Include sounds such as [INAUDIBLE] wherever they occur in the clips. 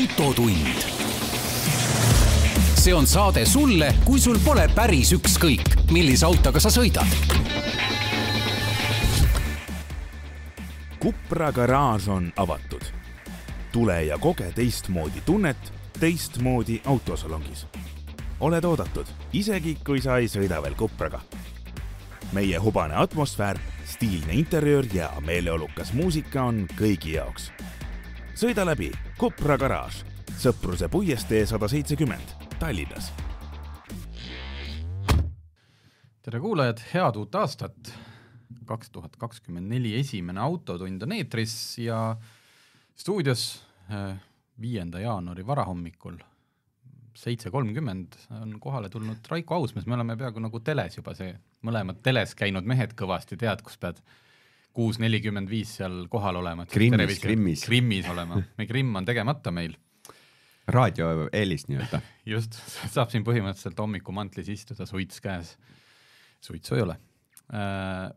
autotund. see on saade sulle, kui sul pole päris ükskõik, millise autoga sa sõidad. Kupra garaaž on avatud. tule ja koge teistmoodi tunnet teistmoodi autosalongis. oled oodatud, isegi kui sa ei sõida veel Kupraga meie hubane atmosfäär, stiilne interjöör ja meeleolukas muusika on kõigi jaoks sõida läbi Kopra garaaž, Sõpruse puiestee sada seitsekümmend, Tallinnas. tere kuulajad, head uut aastat. kaks tuhat kakskümmend neli esimene Autotund on eetris ja stuudios äh, viienda jaanuari varahommikul seitse kolmkümmend on kohale tulnud Raiko Ausmees, me oleme peaaegu nagu teles juba see, mõlemad teles käinud mehed kõvasti, tead, kus pead kuus nelikümmend viis seal kohal olema. Krimmis, Krimmis. Krimmis olema, me Krimm on tegemata meil. raadio eelis nii-öelda. [LAUGHS] just, saab siin põhimõtteliselt hommikumantlis istuda, suits käes. suitsu ei ole äh,.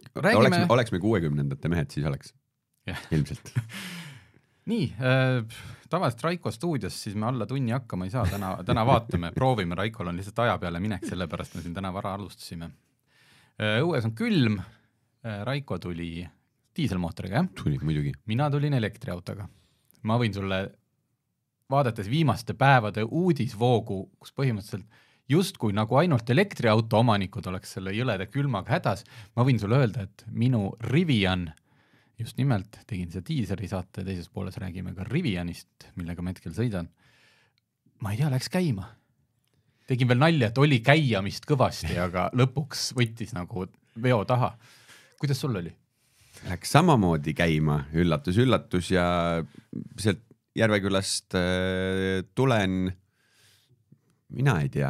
Räägime... oleks, oleks me kuuekümnendate mehed, siis oleks ilmselt [LAUGHS] nii äh,, tavaliselt Raiko stuudios, siis me alla tunni hakkama ei saa, täna, täna vaatame, proovime, Raikol on lihtsalt aja peale minek, sellepärast me siin täna vara alustasime äh,. õues on külm Äh, Raiko tuli diiselmootoriga, jah? tuli muidugi. mina tulin elektriautoga. ma võin sulle, vaadates viimaste päevade uudisvoogu, kus põhimõtteliselt justkui nagu ainult elektriauto omanikud oleks selle jõleda külmaga hädas, ma võin sulle öelda, et minu Rivian just nimelt, tegin seda diiseli saate teises pooles, räägime ka Rivianist, millega ma hetkel sõidan. ma ei tea, läks käima. tegin veel nalja, et oli käiamist kõvasti, aga lõpuks võttis nagu veo taha kuidas sul oli? Läks samamoodi käima üllatus,, üllatus-üllatus ja sealt Järvekülast äh, tulen. mina ei tea,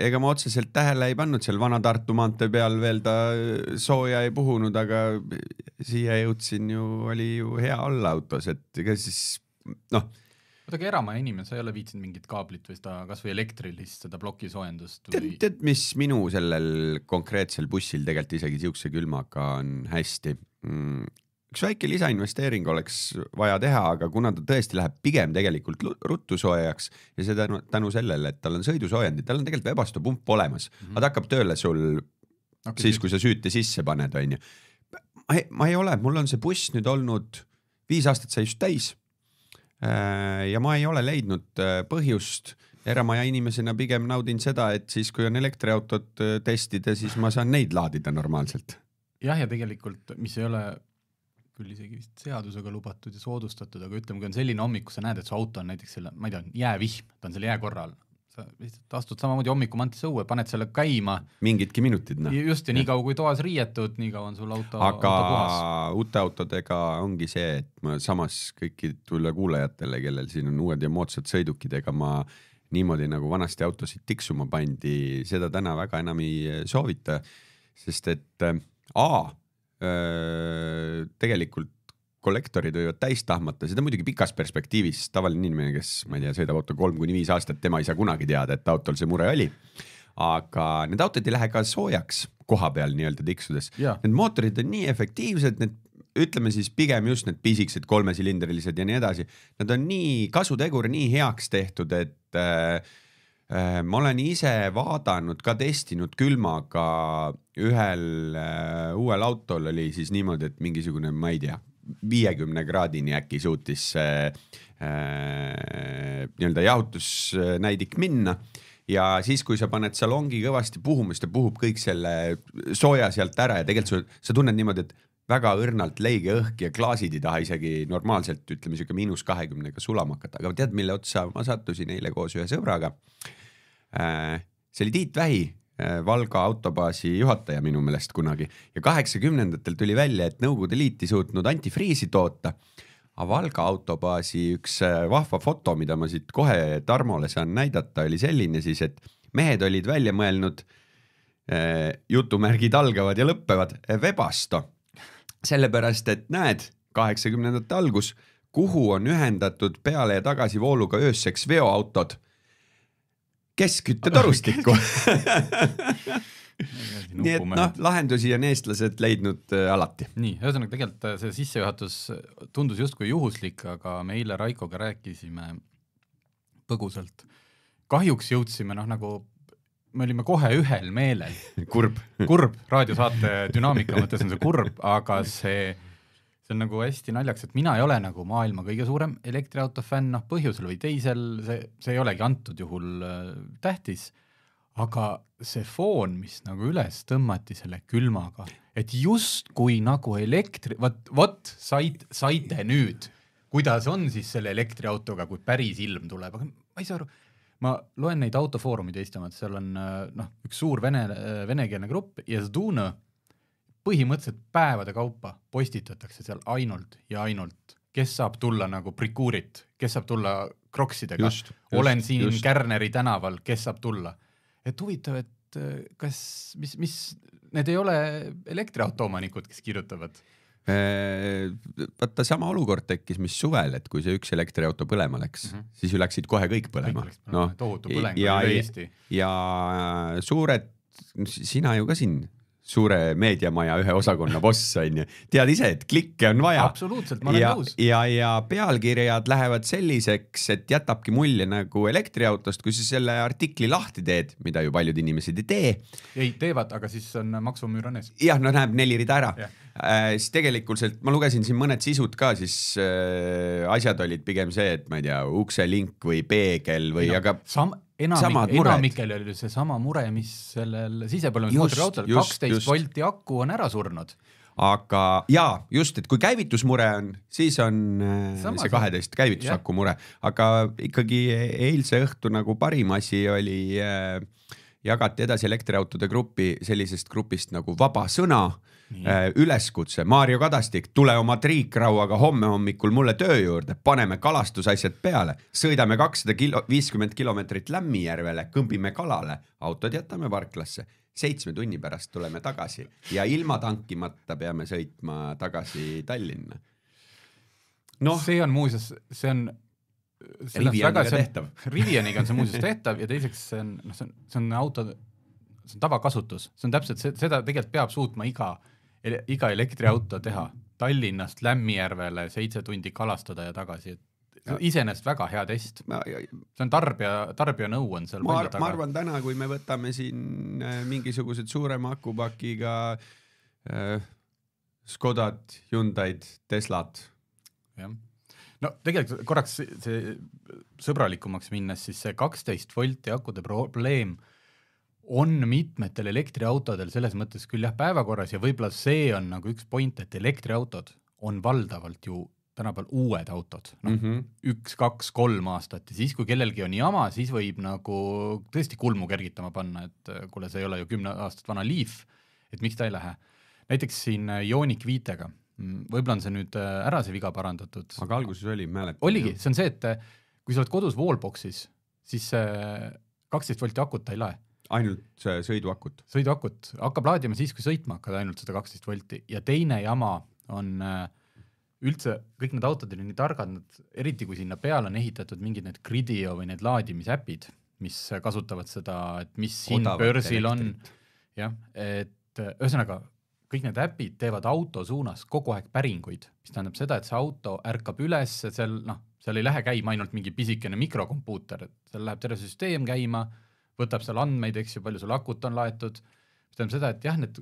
ega ma otseselt tähele ei pannud seal Vana-Tartu maantee peal veel ta äh, sooja ei puhunud, aga siia jõudsin ju, oli ju hea olla autos, et ega siis noh oota, aga eramaja inimene, sa ei ole viitsinud mingit kaablit või seda kasvõi elektrilist, seda plokisoojendust või? tead, mis minu sellel konkreetsel bussil tegelikult isegi siukse külmaga on hästi mm,. üks väike lisainvesteering oleks vaja teha, aga kuna ta tõesti läheb pigem tegelikult ruttu soojaks ja seda tänu, tänu sellele, et tal on sõidusoojendid, tal on tegelikult veebastupump olemas mm, -hmm. aga mhm. ta hakkab tööle sul okay, siis, kui sa süüte sisse paned, onju. ma ei, ma ei ole, mul on see buss nüüd olnud viis aastat sai just täis Äh, ja ma ei ole leidnud äh, põhjust, eramaja inimesena pigem naudin seda, et siis kui on elektriautot äh, testida, siis ma saan neid laadida normaalselt. jah, ja tegelikult, mis ei ole küll isegi vist seadusega lubatud ja soodustatud, aga ütleme, kui on selline hommik, kus sa näed, et su auto on näiteks selle, ma ei tea, jäävihm, ta on seal jääkorra all, sa lihtsalt astud samamoodi hommikumantisse õue, paned selle käima. mingidki minutid, noh. just, ja niikaua kui toas riietud, niikaua on sul auto, auto puhas. uute autodega ongi see, et ma samas kõikidele kuulajatele, kellel siin on uued ja moodsad sõidukid, ega ma niimoodi nagu vanasti autosid tiksuma pandi, seda täna väga enam ei eh, soovita, sest et eh, A eh, tegelikult kollektorid võivad täis tahmata, seda muidugi pikas perspektiivis, tavaline inimene, kes ma ei tea, sõidab auto kolm kuni viis aastat, tema ei saa kunagi teada, et autol see mure oli. aga need autod ei lähe ka soojaks koha peal nii-öelda tiksudes, need mootorid on nii efektiivsed, need ütleme siis pigem just need pisikesed kolmesilindrilised ja nii edasi, nad on nii kasutegur nii heaks tehtud, et äh, äh, ma olen ise vaadanud ka testinud külmaga ühel äh, uuel autol oli siis niimoodi, et mingisugune, ma ei tea viiekümne kraadini äkki suutis see äh, nii-öelda jahutusnäidik minna ja siis, kui sa paned salongi kõvasti puhuma, siis ta puhub kõik selle sooja sealt ära ja tegelikult sa, sa tunned niimoodi, et väga õrnalt leige õhk ja klaasid ei taha isegi normaalselt ütleme sihuke miinus kahekümnega sulama hakata, aga tead, mille otsa ma sattusin eile koos ühe sõbraga äh,. see oli Tiit Vähi, Äh, Valga autobaasi juhataja minu meelest kunagi ja kaheksakümnendatel tuli välja, et Nõukogude Liit ei suutnud antifriisi toota. aga Valga autobaasi üks äh, vahva foto, mida ma siit kohe Tarmole saan näidata, oli selline siis, et mehed olid välja mõelnud äh, jutumärgid algavad ja lõppevad, Webasto. sellepärast, et näed, kaheksakümnendate algus, kuhu on ühendatud peale ja tagasivooluga ööseks veoautod keskküttetorustikku [LAUGHS] nii et noh, lahendusi on eestlased leidnud äh, alati. nii, ühesõnaga tegelikult äh, see sissejuhatus tundus justkui juhuslik, aga me eile Raikoga rääkisime põgusalt. kahjuks jõudsime noh, nagu me olime kohe ühel meelel [LAUGHS] kurb, kurb raadiosaate dünaamika mõttes on see kurb, aga see see on nagu hästi naljakas, et mina ei ole nagu maailma kõige suurem elektriauto fänn, noh põhjusel või teisel, see, see ei olegi antud juhul äh, tähtis, aga see foon, mis nagu üles tõmmati selle külmaga, et justkui nagu elektri, vot, vot said, saite nüüd, kuidas on siis selle elektriautoga, kui päris ilm tuleb, aga ma ei saa aru ma loen neid autofoorumeid Eesti omad, seal on äh, noh, üks suur vene, äh, venekeelne grupp ja Zduna põhimõtteliselt päevade kaupa postitatakse seal ainult ja ainult, kes saab tulla nagu prikuurit, kes saab tulla kroksidega, olen siin just. Kärneri tänaval, kes saab tulla. et huvitav, et äh, kas, mis, mis, need ei ole elektriauto omanikud, kes kirjutavad äh, vaata sama olukord tekkis, mis suvel, et kui see üks elektriauto põlema läks mm, -hmm. siis ju läksid kohe kõik põlema. noh, tohutu põleng oli üle Eesti. ja suured, sina ju ka siin suure meediamaja ühe osakonna boss on ju, tead ise, et klikke on vaja. absoluutselt, ma olen nõus. ja, ja pealkirjad lähevad selliseks, et jätabki mulje nagu elektriautost, kui sa selle artikli lahti teed, mida ju paljud inimesed ei tee. ei, teevad, aga siis on maksumüür on ees. jah, no näeb neli rida ära yeah.. Äh, siis tegelikult sealt, ma lugesin siin mõned sisud ka, siis äh, asjad olid pigem see, et ma ei tea, ukselink või peegel või no, aga. Sam-, enamik, enamikel oli seesama mure, mis sellel sisepõlemismootori autol, kaksteist volti aku on ära surnud aga jaa, just, et kui käivitusmure on, siis on äh, Samas, see kaheteist käivitusaku mure, aga ikkagi eilse õhtu nagu parim asi oli äh,, jagati edasi elektriautode gruppi sellisest grupist nagu Vaba Sõna äh,, Äh, üleskutse, Maarjo Kadastik, tule oma triikrauaga homme hommikul mulle töö juurde, paneme kalastusasjad peale, sõidame kakssada kilo, viiskümmend kilomeetrit Lämmijärvele, kõmbime kalale, autod jätame parklasse seitsme tunni pärast tuleme tagasi ja ilma tankimata peame sõitma tagasi Tallinna. noh, see on muuseas, see on Rivianiga tehtav. [LAUGHS] Rivianiga on see muuseas tehtav ja teiseks see on, noh, see on, see on auto, see on tavakasutus, see on täpselt see, seda tegelikult peab suutma iga äh, iga elektriauto teha, Tallinnast Lämmijärvele seitse tundi kalastada ja tagasi, et iseenesest väga hea test. see on tarbija, tarbija nõu on seal ma, palju taga. ma arvan täna, kui me võtame siin äh, mingisugused suurema akupakiga äh, Škodad, Hyundai'd, Teslad. jah, no tegelikult korraks see sõbralikumaks minnes, siis see kaksteist volti akude probleem on mitmetel elektriautodel selles mõttes küll jah päevakorras ja võib-olla see on nagu üks point, et elektriautod on valdavalt ju tänapäeval uued autod, noh mm -hmm. üks-kaks-kolm aastat ja siis, kui kellelgi on jama, siis võib nagu tõesti kulmu kergitama panna, et äh, kuule, see ei ole ju kümme aastat vana Leaf, et miks ta ei lähe. näiteks siin joonik äh, viitega, mm, võib-olla on see nüüd äh, ära see viga parandatud. aga alguses oli, mäletan. oligi, see on see, et kui sa oled kodus wallbox'is, siis see kaksteist volti akut ta ei lae ainult sõiduakut? sõiduakut, hakkab laadima siis, kui sõitma hakkad, ainult sada kaksteist volti ja teine jama on äh, üldse, kõik need autod on nii targad, nad, eriti kui sinna peale on ehitatud mingid need Gridio või need laadimisäpid, mis kasutavad seda, et mis siin Odavat börsil elektrit. on, jah, et äh, ühesõnaga, kõik need äpid teevad auto suunas kogu aeg päringuid, mis tähendab seda, et see auto ärkab üles, seal noh, seal ei lähe käima ainult mingi pisikene mikrokompuuter, et seal läheb terve süsteem käima võtab seal andmeid, eks ju, palju sul akut on laetud, mis tähendab seda, et jah, need,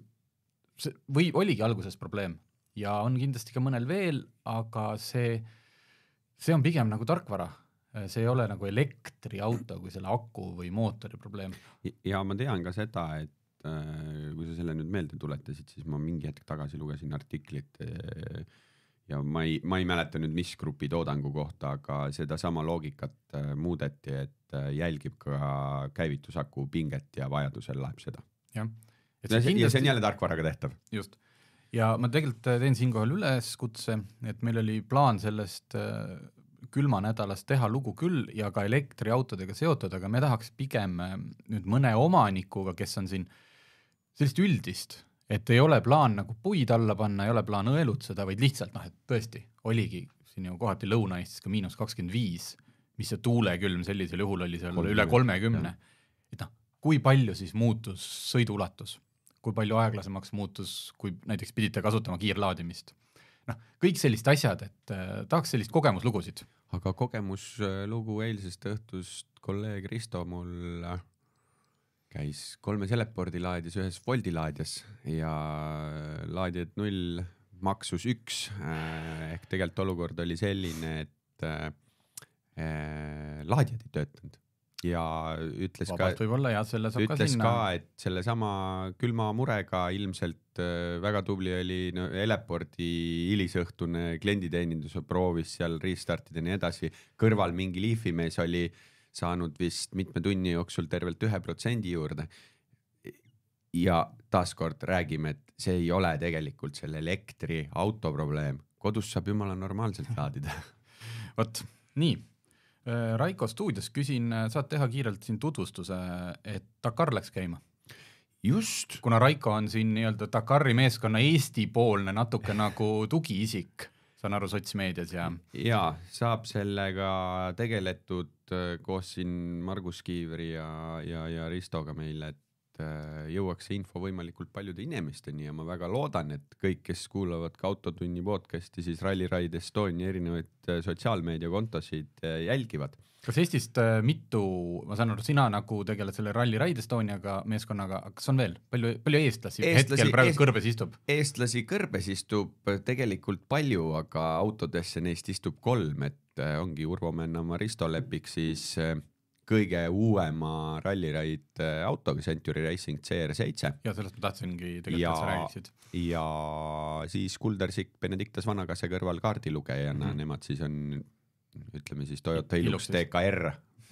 see või oligi alguses probleem ja on kindlasti ka mõnel veel, aga see, see on pigem nagu tarkvara, see ei ole nagu elektriauto kui selle aku või mootori probleem. ja ma tean ka seda, et äh, kui sa selle nüüd meelde tuletasid, siis ma mingi hetk tagasi lugesin artiklit äh, ja ma ei, ma ei mäleta nüüd, mis grupi toodangu kohta, aga sedasama loogikat äh, muudeti, et äh, jälgib ka käivitusaku pinget ja vajadusel läheb seda. jah. ja see kindlasti... on jälle tarkvaraga tehtav. just ja ma tegelikult äh, teen siinkohal üleskutse, et meil oli plaan sellest külmanädalast teha lugu küll ja ka elektriautodega seotud, aga me tahaks pigem nüüd mõne omanikuga, kes on siin sellist üldist et ei ole plaan nagu puid alla panna, ei ole plaan õelutseda, vaid lihtsalt noh, et tõesti oligi siin ju kohati Lõuna-Eestis ka miinus kakskümmend viis, mis see tuulekülm sellisel juhul oli seal 30. üle kolmekümne. et noh, kui palju siis muutus sõiduulatus, kui palju aeglasemaks muutus, kui näiteks pidite kasutama kiirlaadimist noh, kõik sellised asjad, et äh, tahaks sellist kogemuslugusid. aga kogemuslugu eilsest õhtust kolleeg Risto mul äh, käis kolmes Elepordi laadijas, ühes Woldi laadijas ja laadijad null, maksus üks. ehk tegelikult olukord oli selline, et eh, laadijad ei töötanud ja ütles Vabalt ka, võib-olla jah, selle saab ka sinna. ütles ka, et sellesama külma murega ilmselt eh, väga tubli oli no, Eleporti hilisõhtune klienditeeninduse proovis seal restartida ja nii edasi, kõrval mingi Leafi mees oli äh, saanud vist mitme tunni jooksul tervelt ühe protsendi juurde. ja taaskord räägime, et see ei ole tegelikult selle elektriauto probleem, kodus saab jumala normaalselt [LAUGHS] laadida. vot nii äh, Raiko stuudios küsin, äh, saad teha kiirelt siin tutvustuse, et Dakar läks käima? just. kuna Raiko on siin nii-öelda Dakari meeskonna Eesti-poolne natuke nagu tugiisik, saan aru, sotsmeedias ja. ja saab sellega tegeletud just äh, koos siin Margus Kiivri ja, ja, ja Ristoga meil, et äh, jõuaks see info võimalikult paljude inimesteni ja ma väga loodan, et kõik, kes kuulavad ka Autotunni podcast'i, siis Rally Ride Estonia erinevaid äh, sotsiaalmeediakontosid jälgivad. kas Eestist mitu, ma saan aru, sina nagu tegeled selle Rally Ride Estoniaga meeskonnaga, kas on veel palju, palju eestlasi, eestlasi hetkel praegu eest, kõrbes istub? eestlasi kõrbes istub tegelikult palju, aga autodesse neist istub kolm, et et äh, ongi Urvo Menna Maristo Lepik siis äh, kõige uuema Rallyride äh, autoga, Century Racing CR7. ja sellest ma tahtsingi tegelikult, et sa räägiksid. ja siis Kulder Sikk Benedictus Vanakase kõrval kaardilugejana mm, -hmm. nemad siis on ütleme siis Toyota Hilux TKR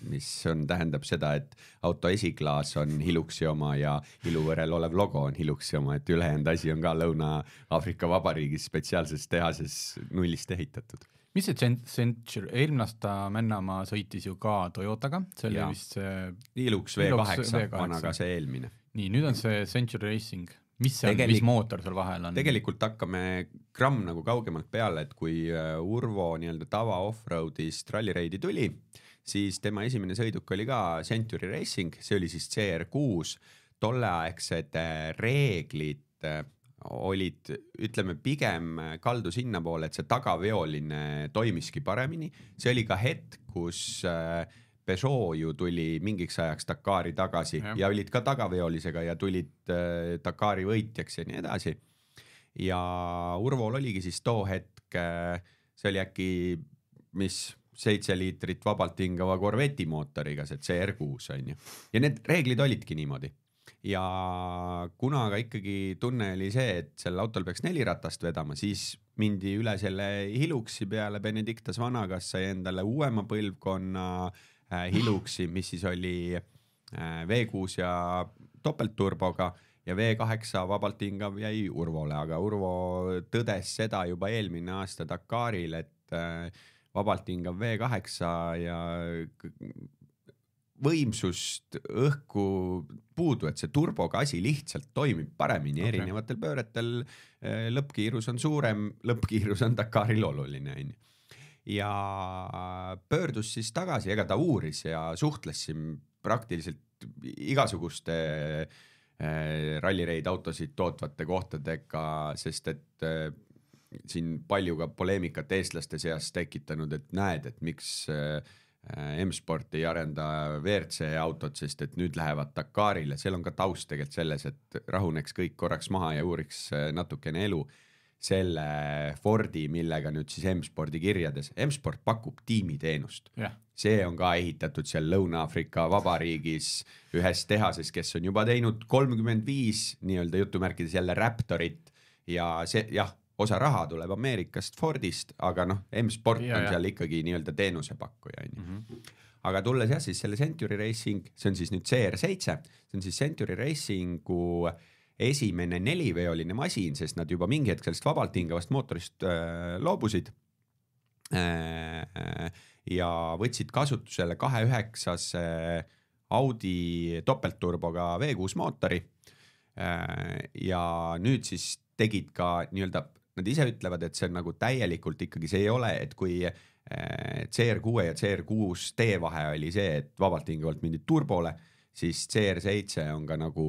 mis on, tähendab seda, et auto esiklaas on Hiluxi oma ja iluvõrel olev logo on Hiluxi oma, et ülejäänud asi on ka Lõuna-Aafrika Vabariigis spetsiaalses tehases nullist ehitatud mis see Century, eelmine aasta Männamaa sõitis ju ka Toyotaga, see oli ja. vist see Ilux V8 on aga see eelmine. nii, nüüd on see Century Racing, mis see Tegelik... on, mis mootor seal vahel on? tegelikult hakkame gramm nagu kaugemalt peale, et kui äh, Urvo nii-öelda tava offroad'ist rallireidi tuli, siis tema esimene sõiduk oli ka Century Racing, see oli siis CR6, tolleaegsed äh, reeglid äh, olid, ütleme pigem kaldu sinnapoole, et see tagaveoline toimiski paremini. see oli ka hetk, kus äh, Peugeot ju tuli mingiks ajaks Dakari tagasi ja, ja olid ka tagaveolisega ja tulid äh, Dakari võitjaks ja nii edasi. ja Urvol oligi siis too hetk, äh, see oli äkki, mis seitse liitrit vabalt hingava Corvette'i mootoriga, see CR6 on ju. ja need reeglid olidki niimoodi ja kuna aga ikkagi tunne oli see, et sel autol peaks neli ratast vedama, siis mindi üle selle Hiluksi peale, Benedictus vana, kas sai endale uuema põlvkonna äh, Hiluksi, mis siis oli äh, V6 ja topeltturboga ja V8 vabalt hingav jäi Urvole, aga Urvo tõdes seda juba eelmine aasta Dakaril, et äh, vabalt hingav V8 ja võimsust õhku puudu, et see turboga asi lihtsalt toimib paremini okay. erinevatel pööretel. Eh, lõppkiirus on suurem, lõppkiirus on Dakaril oluline onju ja pöördus siis tagasi, ega ta uuris ja suhtles siin praktiliselt igasuguste eh, rallireid autosid tootvate kohtadega, sest et eh, siin palju ka poleemikat eestlaste seas tekitanud, et näed, et miks äh, Äh, M-sporti ei arenda WRC autot, sest et nüüd lähevad Dakarile, seal on ka taust tegelikult selles, et rahuneks kõik korraks maha ja uuriks äh, natukene elu. selle Fordi, millega nüüd siis M-spordi kirjades, M-sport pakub tiimiteenust yeah.. see on ka ehitatud seal Lõuna-Aafrika Vabariigis ühes tehases, kes on juba teinud kolmkümmend viis nii-öelda jutumärkides jälle Raptorit ja see jah osa raha tuleb Ameerikast Fordist, aga noh, M-Sport yeah, on seal ikkagi nii-öelda teenusepakkuja onju mm. -hmm. aga tulles jah siis selle Century Racing, see on siis nüüd CR7, see on siis Century Racingu esimene neliveoline masin, sest nad juba mingi hetk sellest vabalt hingavast mootorist äh, loobusid äh,. ja võtsid kasutusele kahe üheksase äh, Audi topeltturboga V6 mootori äh,. ja nüüd siis tegid ka nii-öelda nad ise ütlevad, et see on nagu täielikult ikkagi see ei ole, et kui äh, CR6 ja CR6T vahe oli see, et vabaltingivalt mindi turbole, siis CR7 on ka nagu,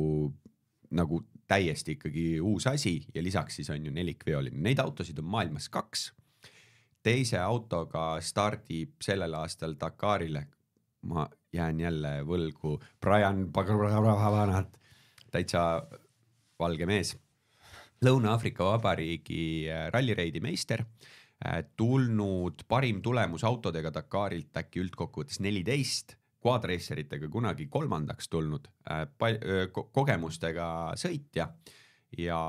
nagu täiesti ikkagi uus asi ja lisaks siis on ju nelikveoline, neid autosid on maailmas kaks. teise autoga stardib sellel aastal Dakarile, ma jään jälle võlgu, Brian Pagaravanat, täitsa valge mees Lõuna-Aafrika Vabariigi äh, rallireidi meister, äh, tulnud parim tulemus autodega Dakarilt äkki üldkokkuvõttes neliteist, quadreiceritega kunagi kolmandaks tulnud äh, ko, kogemustega sõitja ja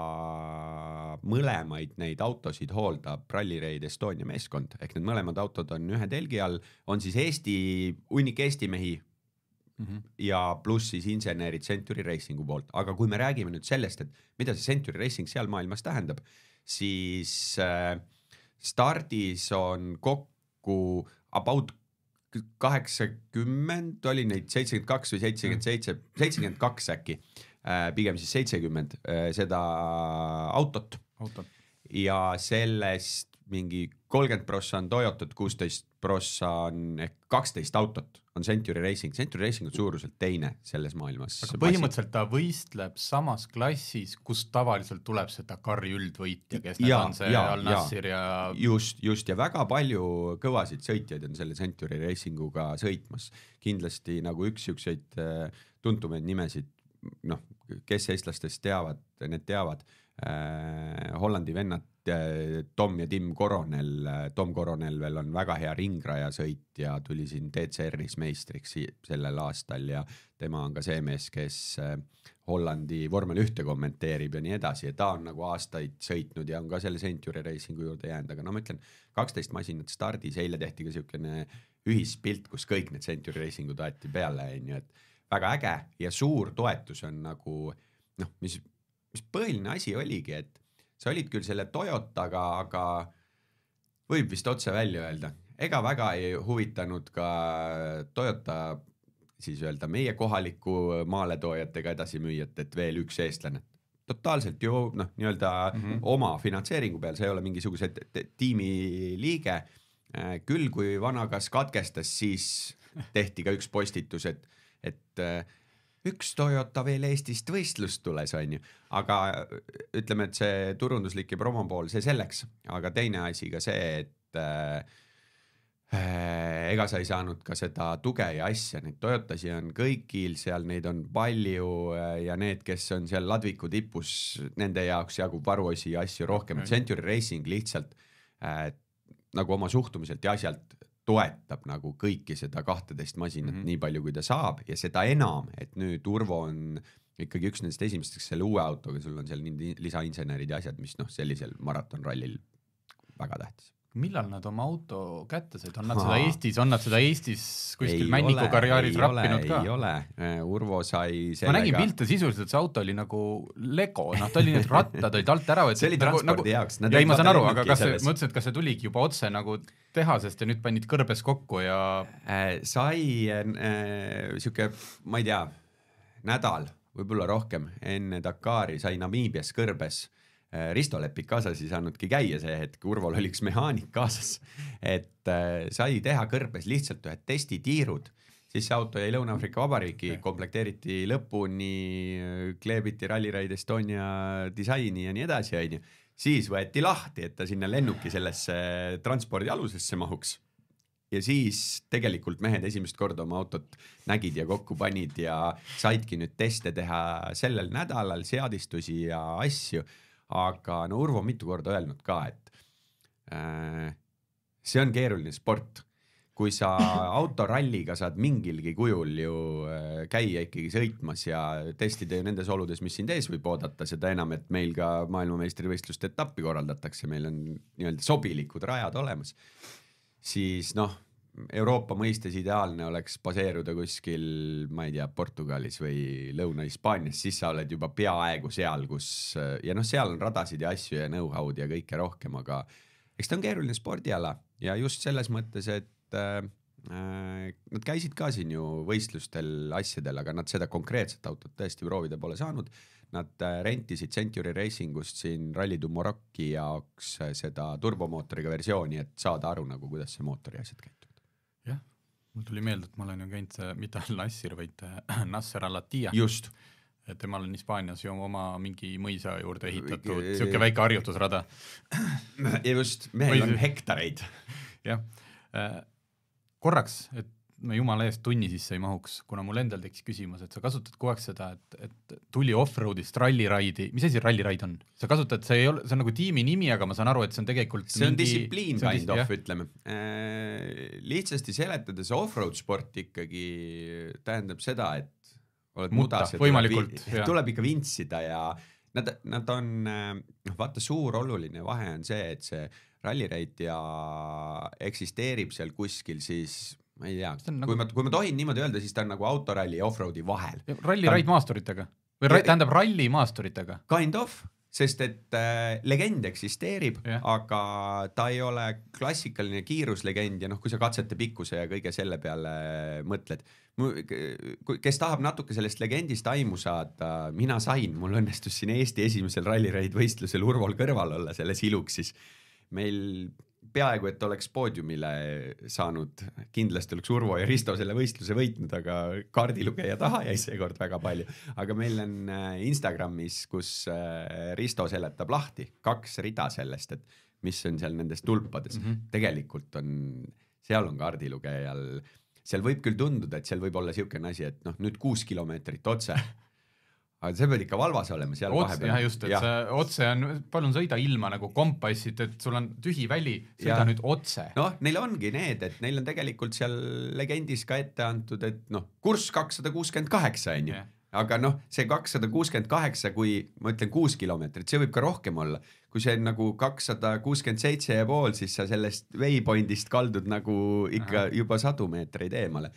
mõlemaid neid autosid hooldab Rally Raid Estonia meeskond, ehk need mõlemad autod on ühe telgi all, on siis Eesti, hunnik Eesti mehi mm. -hmm. ja pluss siis insenerid Century Racingu poolt, aga kui me räägime nüüd sellest, et mida see Century Racing seal maailmas tähendab, siis äh, stardis on kokku about kaheksakümmend oli neid, seitsekümmend kaks või seitsekümmend seitse, mhm. seitsekümmend kaks äkki äh,, pigem siis seitsekümmend äh, seda autot, autot.. ja sellest mingi kolmkümmend prossa on Toyotat, kuusteist prossa on ehk kaksteist autot on Century Racing, Century Racing on suuruselt teine selles maailmas. aga põhimõtteliselt ta võistleb samas klassis, kus tavaliselt tuleb see Dakari üldvõitja, kes ja, on see ja, Al-Nassir ja, ja just, just ja väga palju kõvasid sõitjaid on selle Century Racinguga sõitmas. kindlasti nagu üks siukseid äh, tuntumaid nimesid, noh, kes eestlastest teavad, need teavad Äh, Hollandi vennad äh, Tom ja Tim Koronel, äh, Tom Koronel veel on väga hea ringrajasõitja, tuli siin DCR-is meistriks sellel aastal ja tema on ka see mees, kes Hollandi vormel ühte kommenteerib ja nii edasi ja ta on nagu aastaid sõitnud ja on ka selle Century Racingu juurde jäänud, aga no ma ütlen, kaksteist masinat stardis, eile tehti ka siukene ühispilt, kus kõik need Century Racingud aeti peale, onju, et väga äge ja suur toetus on nagu noh, mis mis põhiline asi oligi, et sa olid küll selle Toyotaga, aga võib vist otse välja öelda, ega väga ei huvitanud ka Toyota siis öelda meie kohaliku maaletoojatega edasimüüjat, et veel üks eestlane totaalselt ju noh, nii-öelda mm -hmm. oma finantseeringu peal, sa ei ole mingisuguse tiimi liige. Äh, küll, kui Vanagas katkestas, siis tehti ka üks postitus, et, et äh, üks Toyota veel Eestist võistlust tules, onju, aga äh, ütleme, et see turunduslik ja promo pool, see selleks, aga teine asi ka see, et äh, äh ega sa ei saanud ka seda tuge ja asja, neid Toyotasi on kõigil seal, neid on palju äh, ja need, kes on seal ladviku tipus, nende jaoks jagub varuosi ja asju rohkem okay., Century Racing lihtsalt äh, nagu oma suhtumiselt ja asjalt toetab nagu kõiki seda kahteteist masinat mm -hmm. nii palju, kui ta saab ja seda enam, et nüüd Urvo on ikkagi üks nendest esimestest selle uue autoga, sul on seal lisainsenerid ja asjad, mis noh, sellisel maratonrallil väga tähtis millal nad oma auto kätte said, on nad seda Eestis, on nad seda Eestis kuskil Männiku karjääris rappinud ole, ka? ei ole, äh, Urvo sai sellega. ma nägin pilte sisuliselt, see auto oli nagu Lego, noh, ta oli, need rattad olid alt ära võetud. see oli nagu- transpordi nagu, jaoks. ei, ma saan aru, aga kas see, mõtlesin, et kas see tuligi juba otse nagu tehasest ja nüüd panid kõrbes kokku ja äh,. sai äh, sihuke, ma ei tea, nädal, võib-olla rohkem enne Dakari sai Namiibias kõrbes äh, Äh, Risto Lepik kaasas ei saanudki käia see hetk, Urval oli üks mehaanik kaasas. et äh, sai teha kõrbes lihtsalt ühed testitiirud, siis see auto jäi Lõuna-Aafrika Vabariiki, komplekteeriti lõpuni, äh, kleebiti Rallyride Estonia disaini ja nii edasi, onju. siis võeti lahti, et ta sinna lennuki sellesse transpordialusesse mahuks ja siis tegelikult mehed esimest korda oma autot nägid ja kokku panid ja saidki nüüd teste teha sellel nädalal, seadistusi ja asju aga no Urvo on mitu korda öelnud ka, et äh, see on keeruline sport kui sa [LAUGHS] autoralliga saad mingilgi kujul ju äh, käia ikkagi sõitmas ja testida ju nendes oludes, mis sind ees võib oodata, seda enam, et meil ka maailmameistrivõistluste etappi korraldatakse, meil on nii-öelda sobilikud rajad olemas, siis noh, Euroopa mõistes ideaalne oleks baseeruda kuskil, ma ei tea, Portugalis või Lõuna-Hispaanias, siis sa oled juba peaaegu seal, kus ja noh, seal on radasid ja asju ja know-how'd ja kõike rohkem, aga eks ta on keeruline spordiala ja just selles mõttes, et äh, äh nad käisid ka siin ju võistlustel, asjadel, aga nad seda konkreetset autot tõesti proovida pole saanud. Nad äh, rentisid Century Racingust siin Rally du Morocci jaoks äh, seda turbomootoriga versiooni, et saada aru nagu, kuidas see mootori asjad käib mul tuli meelde, et ma olen ju käinud äh, mitte Al-Nassir, vaid äh, [CLEARS THROAT] Nasser Al-Attiyah. just. temal on Hispaanias ju oma mingi mõisa juurde ehitatud siuke väike harjutusrada. [CLEARS THROAT] just, mehel on hektareid. [LAUGHS] jah, äh, korraks, et ma jumala eest tunni sisse ei mahuks, kuna mul endal tekkis küsimus, et sa kasutad kogu aeg seda, et, et tuli off-road'ist ralliraidi, mis asi ralliraid on? sa kasutad, see ei ole, see on nagu tiimi nimi, aga ma saan aru, et see on tegelikult see on mingi... distsipliin kind of, ütleme äh,. lihtsasti seletades off-road sport ikkagi tähendab seda, et oled Mutta, mudas ja võimalikult, tuleb, tuleb ikka vintsida ja nad, nad on, äh, noh vaata, suur oluline vahe on see, et see rallireit ja eksisteerib seal kuskil siis ma ei tea, nagu... kui ma, kui ma tohin niimoodi öelda, siis ta on nagu autoralli ja offroad'i vahel. ralli on... raidmaasturitega või ra... ja... tähendab ralli maasturitega. Kind of, sest et äh, legend eksisteerib yeah., aga ta ei ole klassikaline kiiruslegend ja noh, kui sa katsete pikkuse ja kõige selle peale äh, mõtled. kes tahab natuke sellest legendist aimu saada, mina sain, mul õnnestus siin Eesti esimesel Rally Raid võistlusel Urval kõrval olla selles iluksis. meil peaaegu et oleks poodiumile saanud, kindlasti oleks Urvo ja Risto selle võistluse võitnud, aga kaardilugeja taha jäi seekord väga palju. aga meil on äh, Instagramis, kus äh, Risto seletab lahti kaks rida sellest, et mis on seal nendes tulpades mm, -hmm. tegelikult on, seal on kaardilugejal seal võib küll tunduda, et seal võib olla niisugune asi, et noh, nüüd kuus kilomeetrit otse [LAUGHS] aga sa pead ikka valvas olema seal Ots, vahepeal. jah, just, et ja. sa otse on, palun sõida ilma nagu kompassit, et sul on tühi väli, sõida ja. nüüd otse. noh, neil ongi need, et neil on tegelikult seal legendis ka ette antud, et noh, kurss kakssada kuuskümmend kaheksa on ju aga noh, see kakssada kuuskümmend kaheksa, kui ma ütlen kuus kilomeetrit, see võib ka rohkem olla, kui see on nagu kakssada kuuskümmend seitse ja pool, siis sa sellest waypoint'ist kaldud nagu ikka Aha. juba sadu meetreid eemale.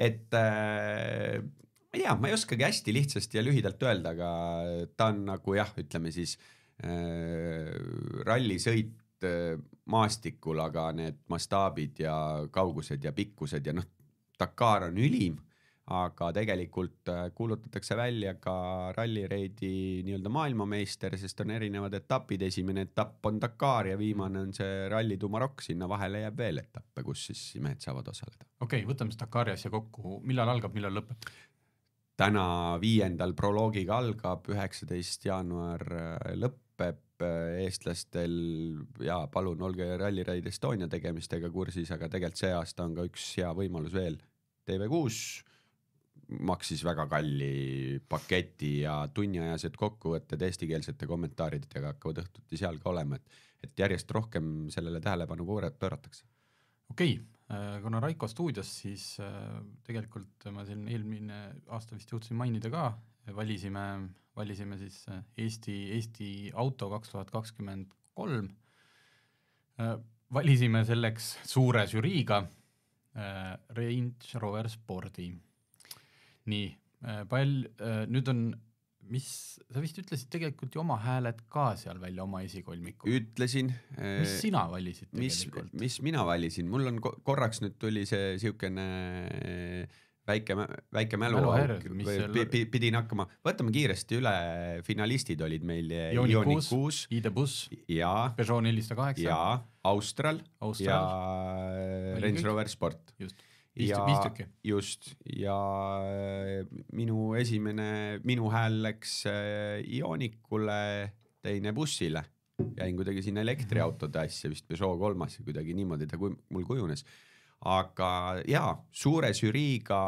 et äh, ma ei tea, ma ei oskagi hästi lihtsasti ja lühidalt öelda, aga ta on nagu jah, ütleme siis äh, rallisõit äh, maastikul, aga need mastaabid ja kaugused ja pikkused ja noh, Dakar on ülim, aga tegelikult äh, kuulutatakse välja ka rallireidi nii-öelda maailmameister, sest on erinevad etapid, esimene etapp on Dakar ja viimane on see Rally du Maroc, sinna vahele jääb veel etappe, kus siis mehed saavad osaleda. okei okay,, võtame siis Dakari asja kokku, millal algab, millal lõpeb? täna viiendal proloogiga algab, üheksateist jaanuar äh, lõpeb äh, eestlastel ja palun olge Rally Raid Estonia tegemistega kursis, aga tegelikult see aasta on ka üks hea võimalus veel. TV6 maksis väga kalli paketi ja tunniajased kokkuvõtted eestikeelsete kommentaaridega hakkavad õhtuti seal ka olema, et, et järjest rohkem sellele tähelepanu pööratakse. okei okay Äh, kuna Raiko stuudios, siis äh, tegelikult ma siin eelmine aasta vist jõudsin mainida ka, äh, valisime, valisime siis Eesti, Eesti auto kaks tuhat kakskümmend kolm. valisime selleks suure žüriiga Range Rover Spordi. nii, pall, nüüd on mis, sa vist ütlesid tegelikult ju oma hääled ka seal välja oma esikolmiku. ütlesin. mis äh, sina valisid tegelikult? mis mina valisin, mul on korraks nüüd tuli see siukene äh, väike, väike mäluauk, pidin hakkama, võtame kiiresti üle, finalistid olid meil Ioniq äh, kuus, ID.Bus ja Peugeot nelisada kaheksa ja Austral, Austral. ja Range Rover Sport. just ja just, ja äh, minu esimene, minu hääl läks äh, Ionicule, teine bussile. jäin kuidagi sinna elektriautode mhm. asja vist Peugeot kolmas ja kuidagi niimoodi ta kui, mul kujunes. aga jaa, suure žüriiga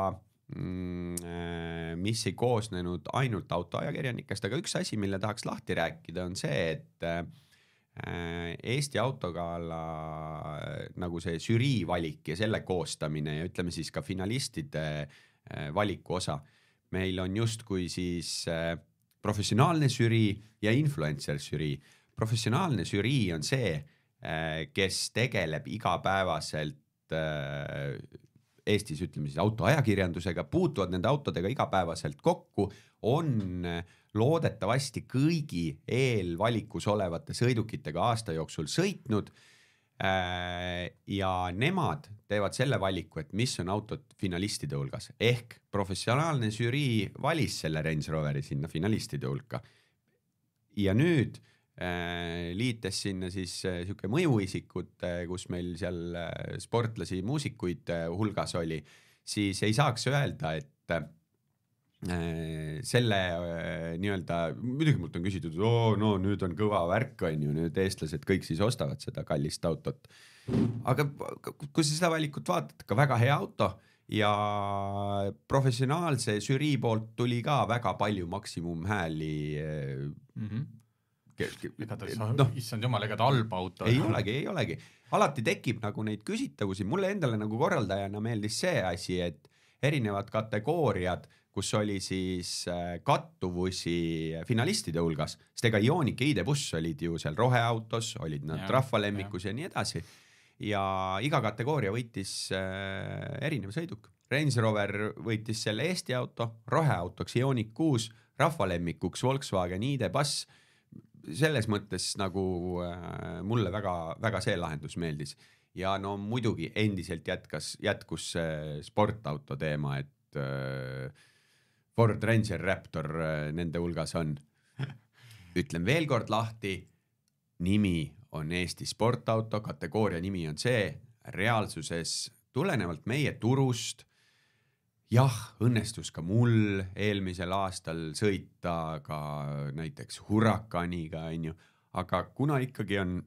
mm,, äh, mis ei koosnenud ainult autoajakirjanikest, aga üks asi, mille tahaks lahti rääkida, on see, et Äh, Eesti autogala äh, nagu see žürii valik ja selle koostamine ja ütleme siis ka finalistide äh, valiku osa. meil on justkui siis professionaalne žürii ja influencer žürii. professionaalne žürii on see, kes tegeleb igapäevaselt Eestis ütleme siis autoajakirjandusega, puutuvad nende autodega igapäevaselt kokku, on äh, loodetavasti kõigi eelvalikus olevate sõidukitega aasta jooksul sõitnud. Äh, ja nemad teevad selle valiku, et mis on autod finalistide hulgas ehk professionaalne žürii valis selle Range Roveri sinna finalistide hulka. ja nüüd äh, liites sinna siis äh, sihuke mõjuisikut, kus meil seal sportlasi, muusikuid hulgas oli, siis ei saaks öelda, et Äh, selle äh, nii-öelda, muidugi mult on küsitud, oo no nüüd on kõva värk, on ju, nüüd eestlased kõik siis ostavad seda kallist autot. aga kui sa seda valikut vaatad, ka väga hea auto ja professionaalse žürii poolt tuli ka väga palju maksimumhääli äh, mm. -hmm ega ta ei eh, saa no,, issand jumal, ega ta halb auto. ei noh. olegi, ei olegi, alati tekib nagu neid küsitavusi, mulle endale nagu korraldajana meeldis see asi, et erinevad kategooriad kus oli siis äh, kattuvusi finalistide hulgas, sest ega Ioniq ja ID.Buss olid ju seal roheautos, olid nad rahvalemmikus ja nii edasi. ja iga kategooria võitis äh, erinev sõiduk. Range Rover võitis selle Eesti auto, roheautoks Ioniq kuus, rahvalemmikuks Volkswagen ID.Bus selles mõttes nagu äh, mulle väga-väga see lahendus meeldis ja no muidugi endiselt jätkas, jätkus see sportauto teema, et äh, Ford Ranger Raptor äh, nende hulgas on. ütlen veel kord lahti, nimi on Eesti sportauto, kategooria nimi on see, reaalsuses tulenevalt meie turust, jah, õnnestus ka mul eelmisel aastal sõita ka näiteks Huracaniga, onju, aga kuna ikkagi on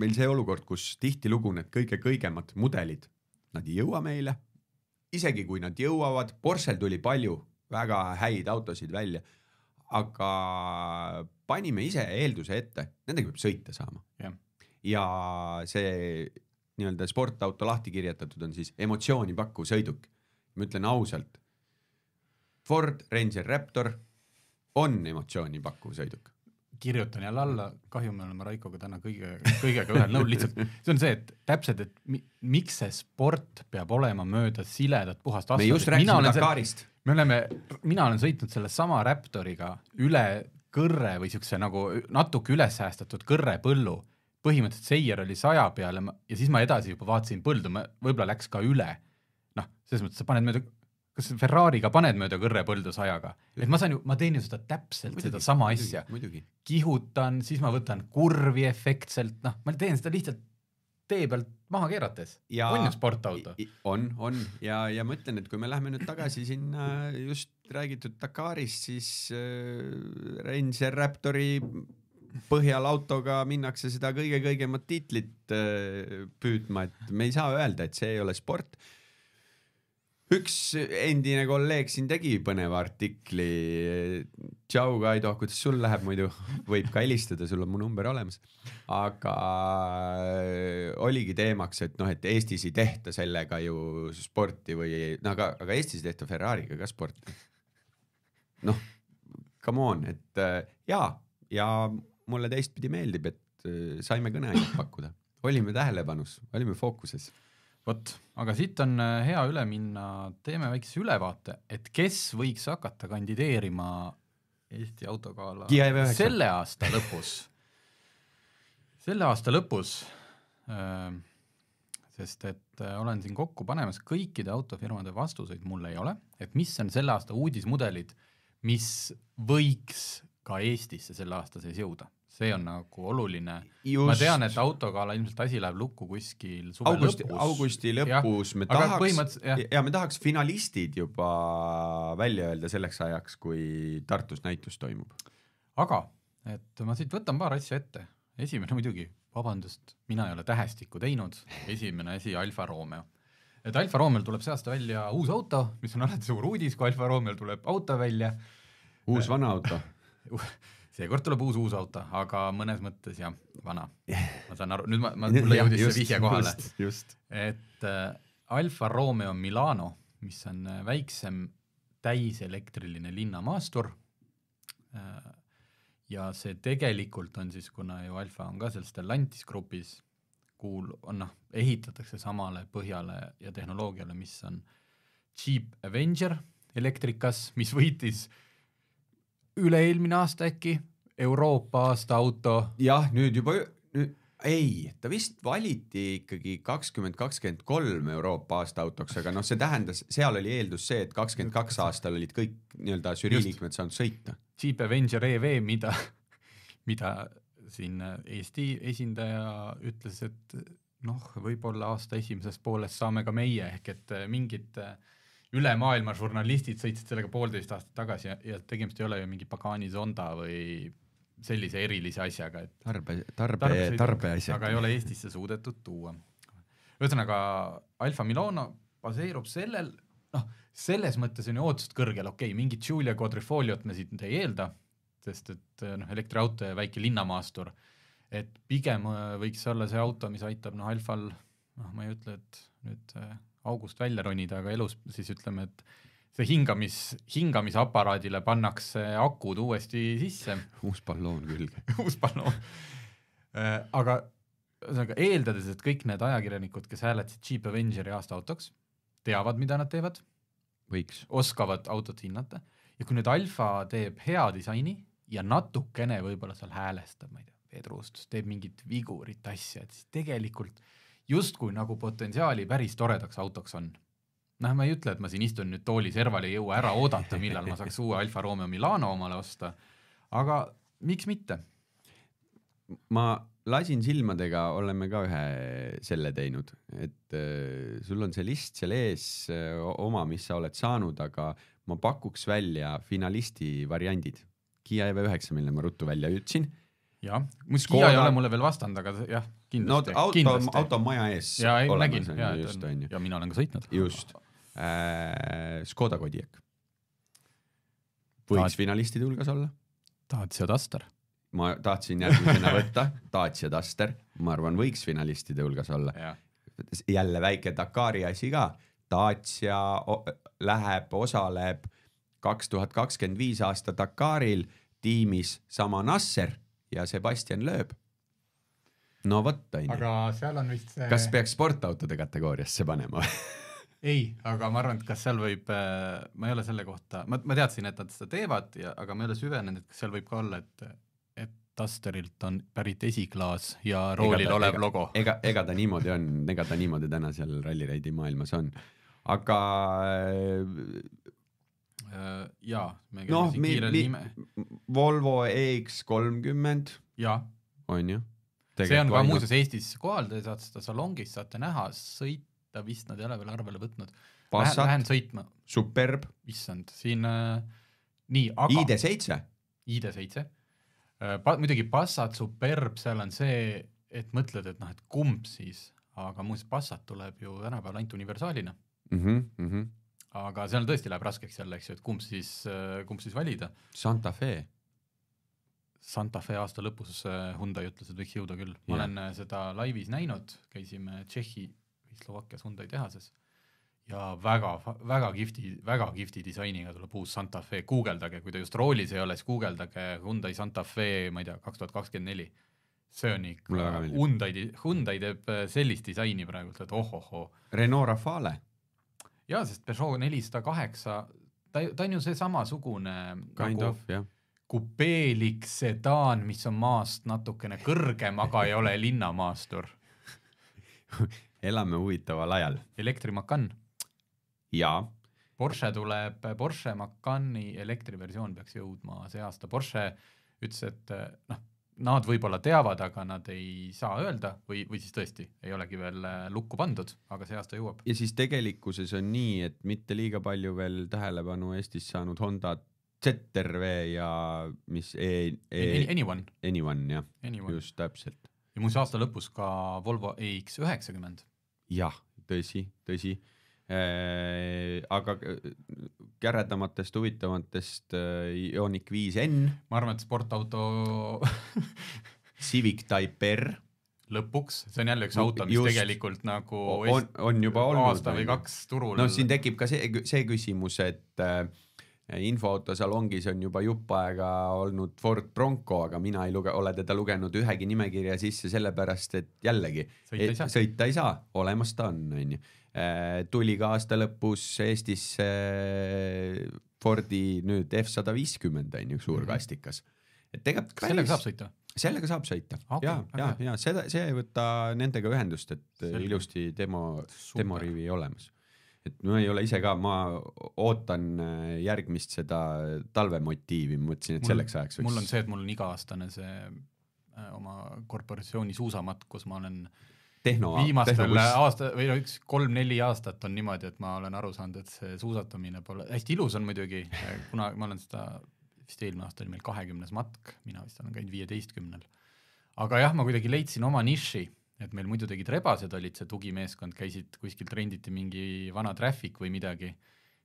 meil see olukord, kus tihtilugu need kõige kõigemad mudelid, nad ei jõua meile, isegi kui nad jõuavad, Porschel tuli palju väga häid autosid välja. aga panime ise eelduse ette, nendega peab sõita saama. ja see nii-öelda sportauto lahti kirjutatud on siis emotsiooni pakkuv sõiduk. ma ütlen ausalt. Ford Ranger Raptor on emotsiooni pakkuv sõiduk kirjutan jälle alla, kahju, me oleme Raikoga täna kõige, kõigega ühel nõul, lihtsalt see on see, et täpselt, et mi, miks see sport peab olema mööda siledat puhast asfalti. me just rääkisime Dakarist me oleme, mina olen sõitnud sellesama Raptoriga üle kõrre või siukse nagu natuke üles säästetud kõrrepõllu. põhimõtteliselt seier oli saja peal ja siis ma edasi juba vaatasin põldu, ma võib-olla läks ka üle. noh, selles mõttes sa paned mööda, kas Ferrari'ga paned mööda kõrrepõldu sajaga, et ma saan ju, ma teen ju seda täpselt sedasama asja. kihutan, siis ma võtan kurvi efektselt, noh, ma teen seda lihtsalt tee pealt maha keerates. on ju sportauto? on, on ja, ja ma ütlen, et kui me läheme nüüd tagasi sinna just räägitud Dakarist, siis äh, Ranger Raptori põhjal autoga minnakse seda kõige-kõigemat tiitlit äh, püüdma, et me ei saa öelda, et see ei ole sport üks endine kolleeg siin tegi põneva artikli. tšau, Kaido, kuidas sul läheb muidu? võib ka helistada, sul on mu number olemas. aga äh, oligi teemaks, et noh, et Eestis ei tehta sellega ju sporti või no aga, aga Eestis ei tehta Ferrari'ga ka sporti. noh, come on, et äh, jaa, ja mulle teistpidi meeldib, et äh, saime kõneainet pakkuda, olime tähelepanus, olime fookuses vot, aga siit on äh, hea üle minna, teeme väikese ülevaate, et kes võiks hakata kandideerima Eesti autogala selle aasta lõpus selle aasta lõpus äh, sest et äh, olen siin kokku panemas kõikide autofirmade vastuseid, mul ei ole, et mis on selle aasta uudismudelid, mis võiks ka Eestisse selle aasta sees jõuda see on nagu oluline. ma tean, et autoga ilmselt asi läheb lukku kuskil suve augusti, lõpus. augusti lõpus ja, me tahaks, põhimõtteliselt... ja me tahaks finalistid juba välja öelda selleks ajaks, kui Tartus näitus toimub. aga, et ma siit võtan paar asja ette. esimene muidugi, vabandust, mina ei ole tähestikku teinud, esimene asi Alfa Romeo et Alfa Romeo'l tuleb see aasta välja uus auto, mis on alati suur uudis, kui Alfa Romeo'l tuleb auto välja. uus vana auto [LAUGHS] seekord tuleb uus uus auto, aga mõnes mõttes jah, vana. ma saan aru, nüüd ma, ma, [LAUGHS] mulle jõudis just, see vihje kohale. et äh, Alfa Romeo Milano, mis on äh, väiksem täiselektriline linnamaastur äh,, ja see tegelikult on siis, kuna ju Alfa on ka seal Stellantis grupis, kuul-, on noh, ehitatakse samale põhjale ja tehnoloogiale, mis on Jeep Avenger elektrikas, mis võitis äh, üle-eelmine aasta äkki, Euroopa aasta auto. jah, nüüd juba nüüd, ei, ta vist valiti ikkagi kakskümmend kakskümmend kolm Euroopa aasta autoks, aga noh, see tähendas, seal oli eeldus see, et kakskümmend kaks aastal olid kõik nii-öelda žürii liikmed saanud sõita. Jeep Avenger EV, mida, mida siin Eesti esindaja ütles, et noh, võib-olla aasta esimeses pooles saame ka meie ehk et mingid äh, üle maailma žurnalistid sõitsid sellega poolteist aastat tagasi ja, ja tegemist ei ole ju mingi Pagani Zonda või sellise erilise asjaga, et tarbe, tarbe, tarbeasjad. aga ei ole Eestisse suudetud tuua. ühesõnaga, Alfa Milano baseerub sellel, noh, selles mõttes on ju ootused kõrgel, okei okay,, mingit Julia Quadrifoliot me siit ei eelda, sest et noh, elektriauto ja väike linnamaastur, et pigem äh, võiks olla see auto, mis aitab noh, Alfal, noh, ma ei ütle, et nüüd äh, august välja ronida, aga elus siis ütleme, et see hingamis, hingamisaparaadile pannakse akud uuesti sisse. [LAUGHS] uus balloon külge [LAUGHS] uus balloon äh, aga ühesõnaga eeldades, et kõik need ajakirjanikud, kes hääletasid Jeep Avengeri aasta autoks, teavad, mida nad teevad. võiks. oskavad autot hinnata ja kui nüüd Alfa teeb hea disaini ja natukene võib-olla seal häälestab, ma ei tea, veetrustust, teeb mingit vigurit, asja, et siis tegelikult äh, justkui nagu potentsiaali päris toredaks autoks on. noh, ma ei ütle, et ma siin istun nüüd toolis serval, ei jõua ära oodata, millal ma saaks uue Alfa Romeo Milano omale osta, aga miks mitte? ma lasin silmadega, oleme ka ühe selle teinud, et äh, sul on see list seal ees äh, oma, mis sa oled saanud, aga ma pakuks välja finalisti variandid. Kiia EV9, mille ma ruttu välja ütlesin jah, mis Kia ei ole mulle veel vastanud, aga jah, kindlasti no,. auto, auto maja ees. ja, ei nägin, ja, ja mina olen ka sõitnud. just äh,, Škoda Kodiaq. võiks Taad... finalistide hulgas olla. Dacia Duster. ma tahtsin järgmisena võtta Dacia Duster, ma arvan, võiks finalistide hulgas olla. jälle väike Dakari asi ka, Dacia läheb, osaleb kaks tuhat kakskümmend viis aasta Dakaril tiimis sama Nasser ja Sebastian lööb. no vot, onju. aga seal on vist see... kas peaks sportautode kategooriasse panema [LAUGHS] ei, aga ma arvan, et kas seal võib, äh, ma ei ole selle kohta, ma, ma teadsin, et nad seda teevad ja, aga ma ei ole süvenenud, et kas seal võib ka olla, et, et Dusterilt on pärit esiklaas ja roolil ta, olev ega, logo. ega, ega ta niimoodi on, ega ta niimoodi täna seal Rallyraidi maailmas on. aga Äh, jaa. noh, Volvo EX30. on ju. see on ka muuseas Eestis kohal, te saate seda salongis saate näha, sõita vist nad ei ole veel arvele võtnud. Lähen, lähen sõitma. Superb. issand, siin äh, nii, aga. ID7. ID7 äh,. Pa, muidugi Passat Superb, seal on see, et mõtled, et noh, et kumb siis, aga muuseas Passat tuleb ju tänapäeval ainult universaalina mm. -hmm, mm -hmm aga seal tõesti läheb raskeks jälle, eks ju, et kumb siis, äh, kumb siis valida. Santa Fe. Santa Fe aasta lõpus äh, Hyundai ütles, et võiks jõuda küll, ma yeah. olen äh, seda laivis näinud, käisime Tšehhi või Slovakkias Hyundai tehases ja väga, väga kihvti, väga kihvti disainiga tuleb uus Santa Fe, guugeldage, kui te just roolis ei ole, siis guugeldage Hyundai Santa Fe, ma ei tea, kaks tuhat kakskümmend neli. see on ikka, Hyundai, Hyundai teeb sellist disaini praegult, et ohohoo. Renault Rafale jaa, sest Peugeot nelisada kaheksa, ta, ta on ju see samasugune kind nagu, of, jah yeah. kupeelik sedaan, mis on maast natukene kõrgem, aga ei ole linnamaastur [LAUGHS] elame huvitaval ajal. elektrimakan. jaa. Porsche tuleb, Porsche Macani elektriversioon peaks jõudma see aasta, Porsche ütles, et noh nad võib-olla teavad, aga nad ei saa öelda või, või siis tõesti ei olegi veel äh, lukku pandud, aga see aasta jõuab. ja siis tegelikkuses on nii, et mitte liiga palju veel tähelepanu Eestis saanud Honda ZRV ja mis e, e, Anyone. Anyone jah, just täpselt. ja muuseas aasta lõpus ka Volvo EX üheksakümmend. jah, tõsi, tõsi Äh, aga äh, käredamatest, huvitavatest äh, Ioniq 5N. ma arvan, et sportauto [LAUGHS] Civic Type R lõpuks, see on jälle üks auto, mis Just, tegelikult nagu on, on juba olnud. aasta või kaks turul. noh, siin tekib ka see, see küsimus, et äh, infoautosalongis on juba jupp aega olnud Ford Bronco, aga mina ei luge-, ole teda lugenud ühegi nimekirja sisse, sellepärast et jällegi, sõita ei e-, saa, ole, olemas ta on, on ju Äh, tuli ka aasta lõpus Eestisse äh, Fordi nüüd F sada viiskümmend on ju suur kastikas. et tegelikult päris... sellega saab sõita? sellega saab sõita okay, ja okay., ja, ja seda, see ei võta nendega ühendust, et Selge. ilusti demo, demorivi olemas. et ma ei ole ise ka, ma ootan äh, järgmist seda talvemotiivi, mõtlesin, et selleks ajaks võiks. mul on see, et mul on iga-aastane see oma korporatsiooni suusamatk, kus ma olen äh, tehno. viimastel aasta või no üks kolm-neli aastat on niimoodi, et ma olen aru saanud, et see suusatamine pole, hästi ilus on muidugi, kuna ma olen seda, vist eelmine aasta oli meil kahekümnes matk, mina vist olen käinud viieteistkümnel. aga jah, ma kuidagi leidsin oma niši, et meil muidu tegid rebased, olid see tugimeeskond, käisid kuskilt renditi mingi vana traffic või midagi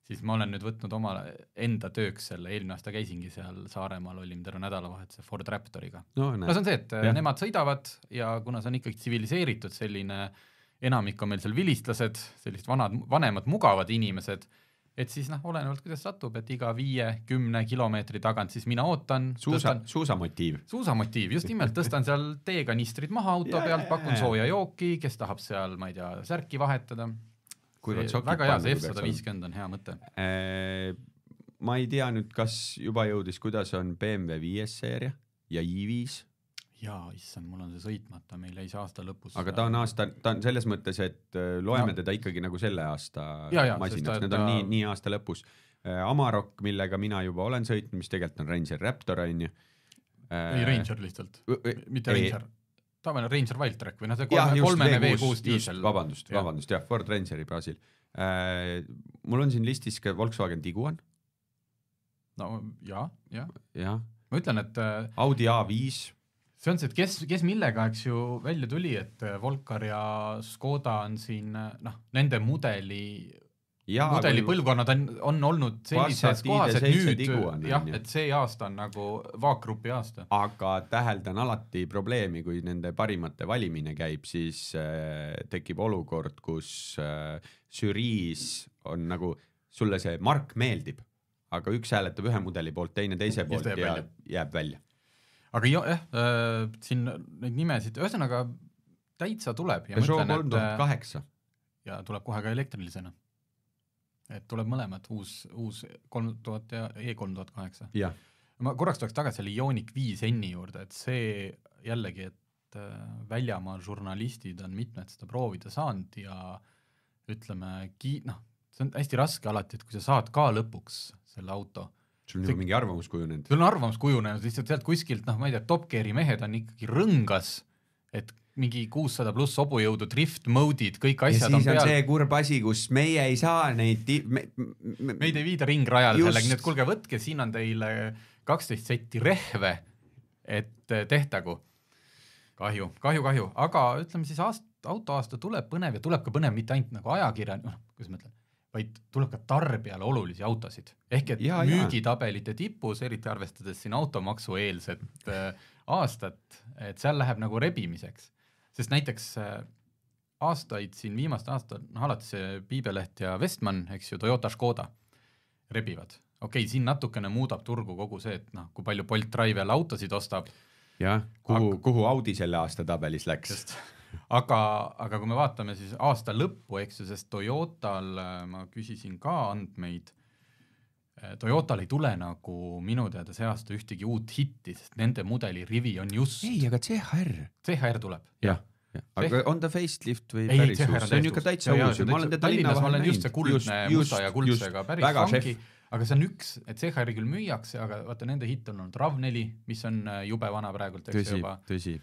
siis ma olen nüüd võtnud oma, enda tööks selle, eelmine aasta käisingi seal Saaremaal, olime terve nädalavahetuse Ford Raptoriga no,. no see on see, et äh, ja. nemad sõidavad ja kuna see on ikkagi tsiviliseeritud selline, enamik on meil seal vilistlased, sellised vanad, vanemad mugavad inimesed, et siis noh, olenevalt, kuidas satub, et iga viie-kümne kilomeetri tagant siis mina ootan. suusa, suusamotiiv. suusamotiiv, just nimelt, tõstan seal teekanistrid maha auto yeah. pealt, pakun sooja jooki, kes tahab seal, ma ei tea, särki vahetada väga hea, see F sada viiskümmend on hea mõte äh,. ma ei tea nüüd, kas juba jõudis, kuidas on BMW viies seeria ja i5 jaa, issand, mul on see sõitmata, meil jäi see aasta lõpus. aga ta on aasta, ta on selles mõttes, et äh, loeme no. teda ikkagi nagu selle aasta ja, ja, masinaks, need on ta... nii, nii aasta lõpus. Äh, Amarok, millega mina juba olen sõitnud, mis tegelikult on Ranger Raptor onju. ei, äh, Ranger lihtsalt, mitte Ranger tavaline Reimsar Wildtrack või noh, see kolme, kolmene V6 diisel. vabandust, vabandust jah, Ford Rangeri baasil äh,. mul on siin listis ka Volkswagen Tiguan. no ja, ja, ja.. ma ütlen, et äh, Audi A5. see on see, et kes, kes millega, eks ju, välja tuli, et äh, Volcar ja Škoda on siin äh, noh, nende mudeli mudeli põlvkonnad on, on olnud sellises kohas, et nüüd on, jah, et see aasta on nagu vaaggrupi aasta. aga täheldan alati probleemi, kui nende parimate valimine käib, siis äh, tekib olukord, kus äh, žüriis on nagu, sulle see mark meeldib, aga üks hääletab ühe mudeli poolt, teine teise poolt ja, ja välja. jääb välja. aga jah äh,, siin neid nimesid, ühesõnaga täitsa tuleb. Peugeot äh, kolm tuhat kaheksa. ja tuleb kohe ka elektrilisena et tuleb mõlemad, uus, uus kolm tuhat ja E kolm tuhat kaheksa. ma korraks tuleks tagasi selle Ioniq viis N-i juurde, et see jällegi, et äh, väljamaa žurnalistid on mitmed seda proovida saanud ja ütleme, ki-, noh, see on hästi raske alati, et kui sa saad ka lõpuks selle auto sul on juba mingi arvamus kujunenud. sul on arvamus kujunenud, lihtsalt sealt kuskilt, noh, ma ei tea, Top Gear'i mehed on ikkagi rõngas, et mingi kuussada pluss hobujõudu, drift mode'id, kõik asjad on peal. see kurb asi, kus meie ei saa neid me, me, meid ei viida ringrajale sellega, nii et kuulge, võtke, siin on teile kaksteist setti rehve, et eh, tehtagu. kahju, kahju, kahju, aga ütleme siis aast-, autoaasta tuleb põnev ja tuleb ka põnev mitte ainult nagu ajakirja, noh, kuidas ma ütlen, vaid tuleb ka tarbijale olulisi autosid. ehk et ja, müügitabelite tipus, eriti arvestades siin automaksu eelset äh, eh, aastat, et seal läheb nagu rebimiseks sest näiteks äh, aastaid siin, viimased aastad, noh alati see äh, Piibeleht ja Westman, eks ju, Toyota, Škoda rebivad. okei okay,, siin natukene muudab turgu kogu see, et noh, kui palju Bolt Drive jälle autosid ostab. jah, kuhu, kuhu Audi selle aasta tabelis läks. aga, aga kui me vaatame siis aasta lõppu, eks ju, sest Toyotal äh, ma küsisin ka andmeid Äh, Toyotal ei tule nagu minu teada see aasta ühtegi uut hitti, sest nende mudeli rivi on just. ei, aga CHR. CHR tuleb. jah ja. aga Fech... on ta facelift või ei, päris uus, see on ju ikka täitsa uus ju, ma olen teda linna vahel näinud. just see kuldne, musta ja kuldsega, päris funky, aga see on üks, et CHR-i küll müüakse, aga vaata nende hitt on olnud RAV4, mis on äh, jube vana praegult, eks ju juba. tõsi.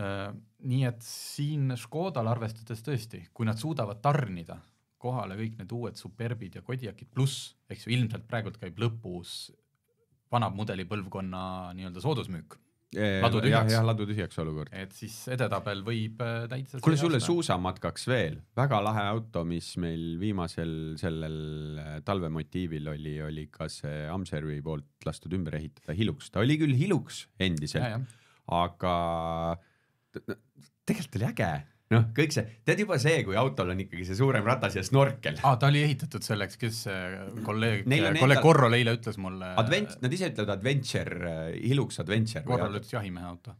Äh, nii et siin Škodal arvestades tõesti, kui nad suudavad tarnida kohale kõik need uued Superbid ja Kodiakid, pluss eks ju ilmselt praegult käib lõpus vana mudeli põlvkonna nii-öelda soodusmüük ladu tühjaks. jah, ladu tühjaks olukord. et siis edetabel võib äh, täitsa kuule sulle suusamatkaks veel, väga lahe auto, mis meil viimasel sellel äh, talvemotiivil oli, oli ka see Amservi poolt lastud ümber ehitada Hiluks, ta oli küll Hiluks endiselt, aga tegelikult oli äge noh, kõik see, tead juba see, kui autol on ikkagi see suurem ratas ja snorkel. aa, ta oli ehitatud selleks, kes äh, kolleeg, äh, kolleeg Korrol eile ütles mulle. Äh, Advent, nad ise ütlevad adventure, iluks adventure. Korrol ütles jahimehe auto.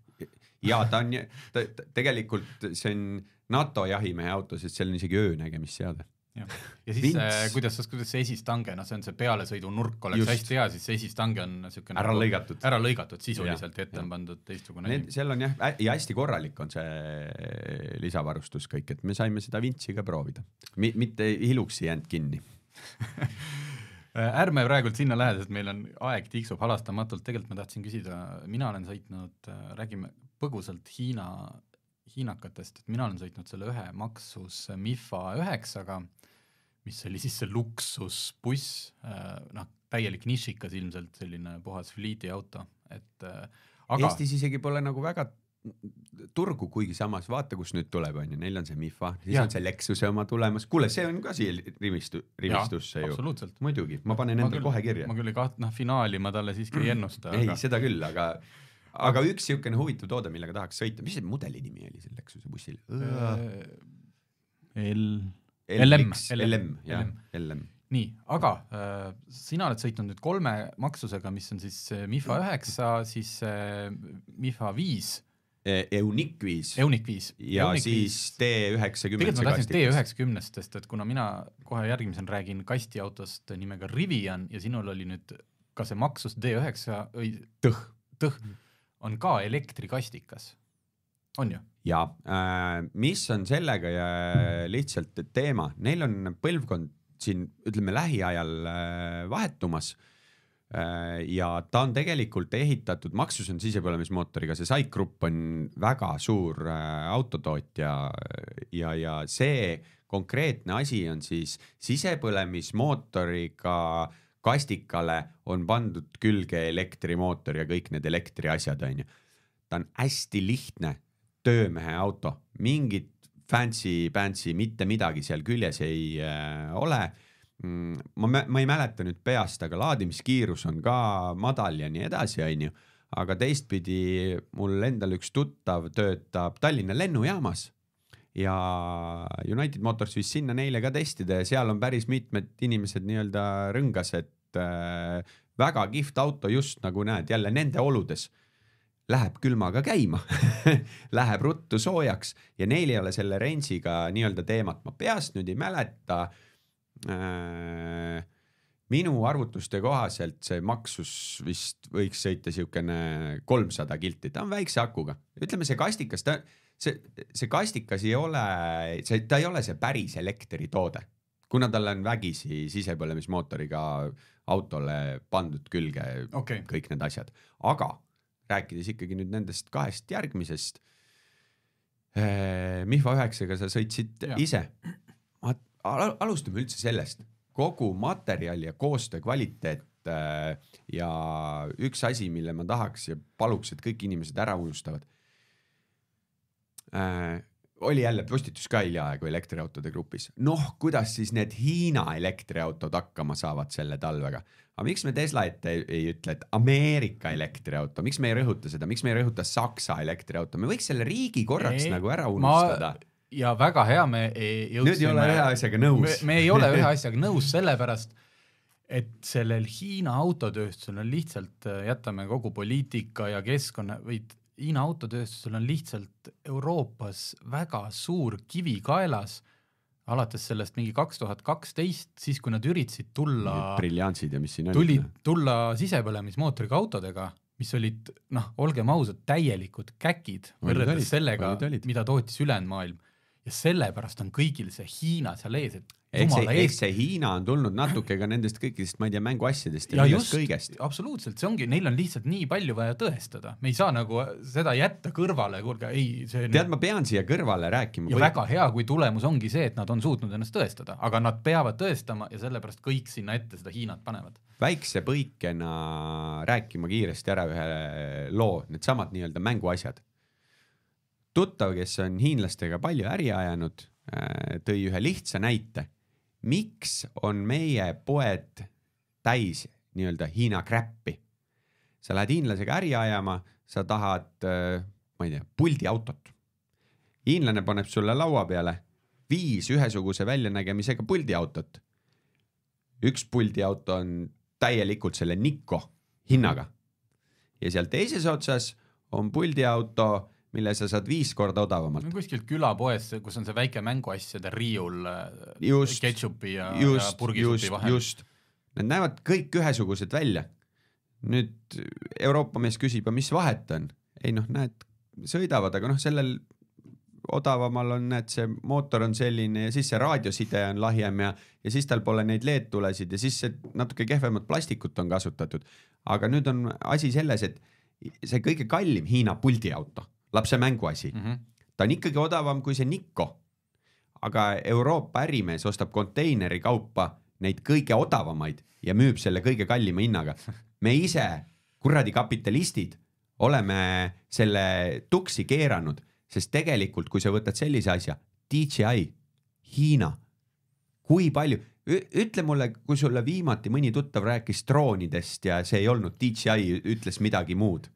ja ta on, ta tegelikult see on NATO jahimehe auto, sest seal on isegi öönägemisseade [LAUGHS] ja siis äh, kuidas, kuidas see esistange, noh, see on see pealesõidunurk oleks Just. hästi hea, siis see esistange on niisugune ära nagu lõigatud, ära lõigatud sisuliselt ja, ette on pandud teistsugune. seal on jah, ja hästi korralik on see äh, lisavarustus kõik, et me saime seda vintsi ka proovida M, mitte iluks ei jäänud kinni [LAUGHS] äh, ärme praegult sinna lähe, sest meil on aeg tiksub halastamatult, tegelikult ma tahtsin küsida, mina olen sõitnud, äh, räägime põgusalt Hiina hiinakatest, et mina olen sõitnud selle ühe Maxus Mifa üheksaga mis oli siis see luksusbuss, äh, noh, täielik nišikas ilmselt, selline puhas fliidiauto, et äh, aga Eestis isegi pole nagu väga turgu, kuigi samas vaata, kus nüüd tuleb, on ju, neil on see Mifa, siis ja. on see Lexuse oma tulemas, kuule, see on ka siia rimistu, rimistusse ja, ju. muidugi, ma panen endale kohe kirja. ma küll ei kaht-, noh, finaali ma talle siiski ei mm. ennusta. ei aga..., seda küll, aga aga üks niisugune huvitav toode, millega tahaks sõita, mis see mudeli nimi oli sellel Lexuse bussil? Äh, L LM, LM, LM, LM. nii, aga äh, sina oled sõitnud nüüd kolme maksusega, mis on siis äh, MIFA üheksa, siis äh, MIFA viis e, Eunic viis. Eunic viis. ja Eunic siis T90. tegelikult ma tahtsin T90-st, sest et kuna mina kohe järgmisena räägin kastiautost nimega Rivian ja sinul oli nüüd ka see maksus T9 või tõh, tõh mhm. on ka elektrikastikas on ju? ja äh,, mis on sellega ja lihtsalt teema, neil on põlvkond siin ütleme lähiajal äh, vahetumas äh,. ja ta on tegelikult ehitatud, Maxus on sisepõlemismootoriga, see SAIC Grupp on väga suur äh, autotootja äh, ja, ja see konkreetne asi on siis sisepõlemismootoriga kastikale on pandud külge elektrimootor ja kõik need elektriasjad onju. ta on hästi lihtne töömehe auto, mingit fancy, fancy mitte midagi seal küljes ei äh, ole mm, ma, ma ei mäleta nüüd peast, aga laadimiskiirus on ka madal ja nii edasi, onju. aga teistpidi mul endal üks tuttav töötab Tallinna lennujaamas ja United Motors viis sinna neile ka testida ja seal on päris mitmed inimesed nii-öelda rõngas, et äh, väga kihvt auto just nagu näed jälle nende oludes läheb külmaga käima [LAUGHS] läheb ruttu soojaks ja neil ei ole selle range'iga nii-öelda teemat, ma peast nüüd ei mäleta äh, minu arvutuste kohaselt see maksus vist võiks sõita siukene kolmsada kilti, ta on väikse akuga, ütleme see kastikas, ta, see, see kastikas ei ole, see, ta ei ole see päris elektritoode, kuna tal on vägisi sisepõlemismootoriga autole pandud külge okay. kõik need asjad, aga rääkides ikkagi nüüd nendest kahest järgmisest. Eh, Mihva üheksaga sa sõitsid ja. ise. alustame üldse sellest, kogu materjal ja koostöö kvaliteet eh, ja üks asi, mille ma tahaks ja paluks, et kõik inimesed ära unustavad eh, oli jälle postitus ka hiljaaegu elektriautode grupis. noh, kuidas siis need Hiina elektriautod hakkama saavad selle talvega? aga miks me Tesla ette ei, ei ütle, et Ameerika elektriauto, miks me ei rõhuta seda, miks me ei rõhuta Saksa elektriauto, me võiks selle riigi korraks ei, nagu ära unustada ma... ja väga hea, me jõudsime. nüüd ei ole ühe asjaga nõus. me ei ole ühe [LAUGHS] asjaga nõus, sellepärast et sellel Hiina autotööstusel on lihtsalt, jätame kogu poliitika ja keskkonna või Hiina autotööstusel on lihtsalt Euroopas väga suur kivi kaelas, alates sellest mingi kaks tuhat kaksteist, siis kui nad üritasid tulla briljantsid ja mis siin oli. tulid, noh. tulla sisepõlemismootoriga autodega, mis olid noh, olgem ausad, täielikud käkid võrreldes sellega, mida tootis ülejäänud maailm. ja sellepärast on kõigil see Hiina seal ees, et eks see, eks see Hiina on tulnud natuke ka nendest kõikidest, ma ei tea, mänguasjadest ja, ja just, kõigest. absoluutselt, see ongi, neil on lihtsalt nii palju vaja tõestada, me ei saa nagu seda jätta kõrvale, kuulge, ei, see on... tead, ma pean siia kõrvale rääkima. ja või... väga hea, kui tulemus ongi see, et nad on suutnud ennast tõestada, aga nad peavad tõestama ja sellepärast kõik sinna ette seda Hiinat panevad. väikse põikena rääkima kiiresti ära ühe loo, needsamad nii-öelda mänguasjad. tuttav, kes on hiinlastega palju äri ajanud, äh, tõi ühe lihtsa näite miks on meie poed täis nii-öelda Hiina crap'i. sa lähed hiinlasega äri ajama, sa tahad, äh, ma ei tea, puldiautot. hiinlane paneb sulle laua peale viis ühesuguse väljanägemisega puldiautot. üks puldiauto on täielikult selle Nikko hinnaga ja seal teises otsas on puldiauto mille sa saad viis korda odavamalt. kuskilt külapoes, kus on see väike mänguasjade riiul äh, just, ketšupi ja, just, ja purgisupi vahel. just, need näevad kõik ühesugused välja. nüüd Euroopa mees küsib, aga mis vahet on? ei noh, näed, sõidavad, aga noh, sellel odavamal on, näed, see mootor on selline ja siis see raadioside on lahjem ja, ja siis tal pole neid LED-tulesid ja siis see natuke kehvemat plastikut on kasutatud. aga nüüd on asi selles, et see kõige kallim Hiina puldiauto lapse mänguasi mm. -hmm. ta on ikkagi odavam kui see Nikko. aga Euroopa ärimees ostab konteineri kaupa neid kõige odavamaid ja müüb selle kõige kallima hinnaga. me ise, kuradi kapitalistid, oleme selle tuksi keeranud, sest tegelikult, kui sa võtad sellise asja, DJI, Hiina, kui palju, ütle mulle, kui sulle viimati mõni tuttav rääkis droonidest ja see ei olnud DJI, ütles midagi muud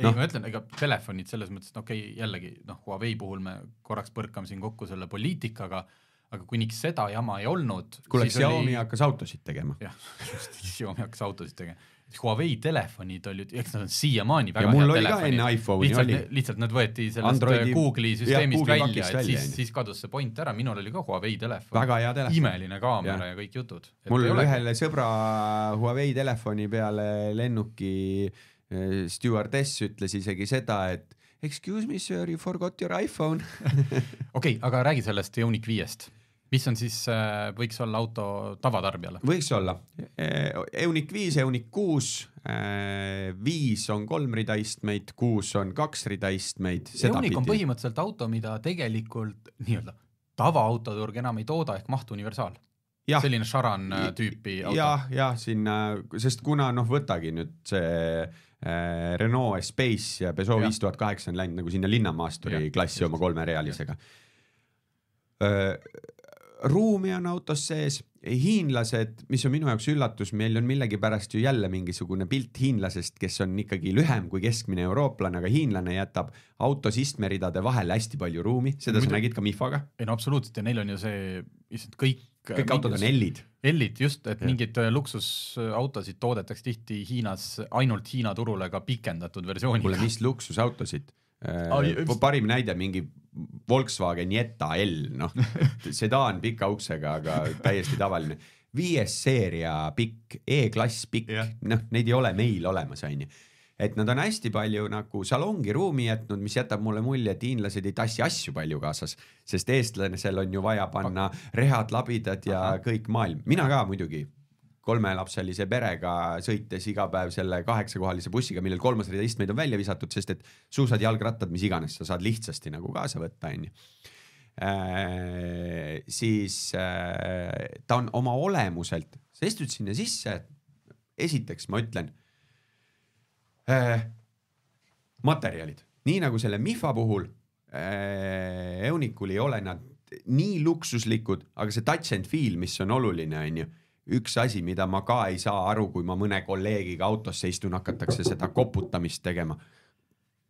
Noh. ei no., ma ütlen, ega telefonid selles mõttes, et okei okay,, jällegi noh, Huawei puhul me korraks põrkame siin kokku selle poliitikaga, aga kuniks seda jama ei olnud. kuule, Xiaomi oli... hakkas autosid tegema. jah, just, Xiaomi hakkas autosid tegema. Huawei telefonid olid, eks nad on siiamaani väga head telefonid. lihtsalt, lihtsalt nad võeti sellest Androidi... Äh, Google'i süsteemist ja, Google välja, et välja, siis, siis kadus see point ära, minul oli ka Huawei telefon. väga hea telefon. imeline kaamera ja, ja kõik jutud. mul ühele sõbra Huawei telefoni peale lennuki äh, Eh, stjuardess ütles isegi seda, et excuse me sir, you forgot your iPhone. [LAUGHS] okei, aga räägi sellest Ioniq viiest, mis on siis, eh, võiks olla auto tavatarbijale? võiks olla, eh, Ioniq viis, Ioniq kuus, viis on kolm rida istmeid, kuus on kaks rida istmeid. Ioniq on põhimõtteliselt auto, mida tegelikult nii-öelda tavaautoturg enam ei tooda ehk maht universaal selline Sharan äh, tüüpi auto ja,. jah, jah, sinna, äh, sest kuna noh, võtagi nüüd see äh, Renault Espace ja Peugeot viis tuhat kaheksa on läinud nagu sinna linnamaasturi ja, klassi just. oma kolmerealisega. Äh, ruumi on autos sees hiinlased, mis on minu jaoks üllatus, meil on millegipärast ju jälle mingisugune pilt hiinlasest, kes on ikkagi lühem kui keskmine eurooplane, aga hiinlane jätab autos istmeridade vahele hästi palju ruumi, seda Muidu... sa nägid ka Mihvaga. ei no absoluutselt ja neil on ju see, lihtsalt kõik kõik autod on L-id. L-id just, et ja. mingeid äh, luksusautosid toodetakse tihti Hiinas ainult Hiina turule ka pikendatud versiooniga. kuule, mis luksusautosid ah, äh,? parim näide mingi Volkswagen Jetta L, noh [LAUGHS] sedaan pika uksega, aga täiesti tavaline viies seeria pikk e, E-klass pikk, noh, neid ei ole meil olemas, onju et nad on hästi palju nagu salongi ruumi jätnud, mis jätab mulle mulje, et hiinlased ei tassi asju palju kaasas, sest eestlasel on ju vaja panna rehad, labidad ja Aha. kõik maailm, mina ka muidugi kolmelapselise perega sõites iga päev selle kaheksakohalise bussiga, millel kolmas rida istmeid on välja visatud, sest et suusad, jalgrattad, mis iganes, sa saad lihtsasti nagu kaasa võtta, onju. Äh, siis äh, ta on oma olemuselt, sa istud sinna sisse, esiteks ma ütlen äh,. materjalid, nii nagu selle Mihva puhul äh,, Eunikul ei ole nad nii luksuslikud, aga see touch and feel, mis on oluline, on ju üks asi, mida ma ka ei saa aru, kui ma mõne kolleegiga autosse istun, hakatakse seda koputamist tegema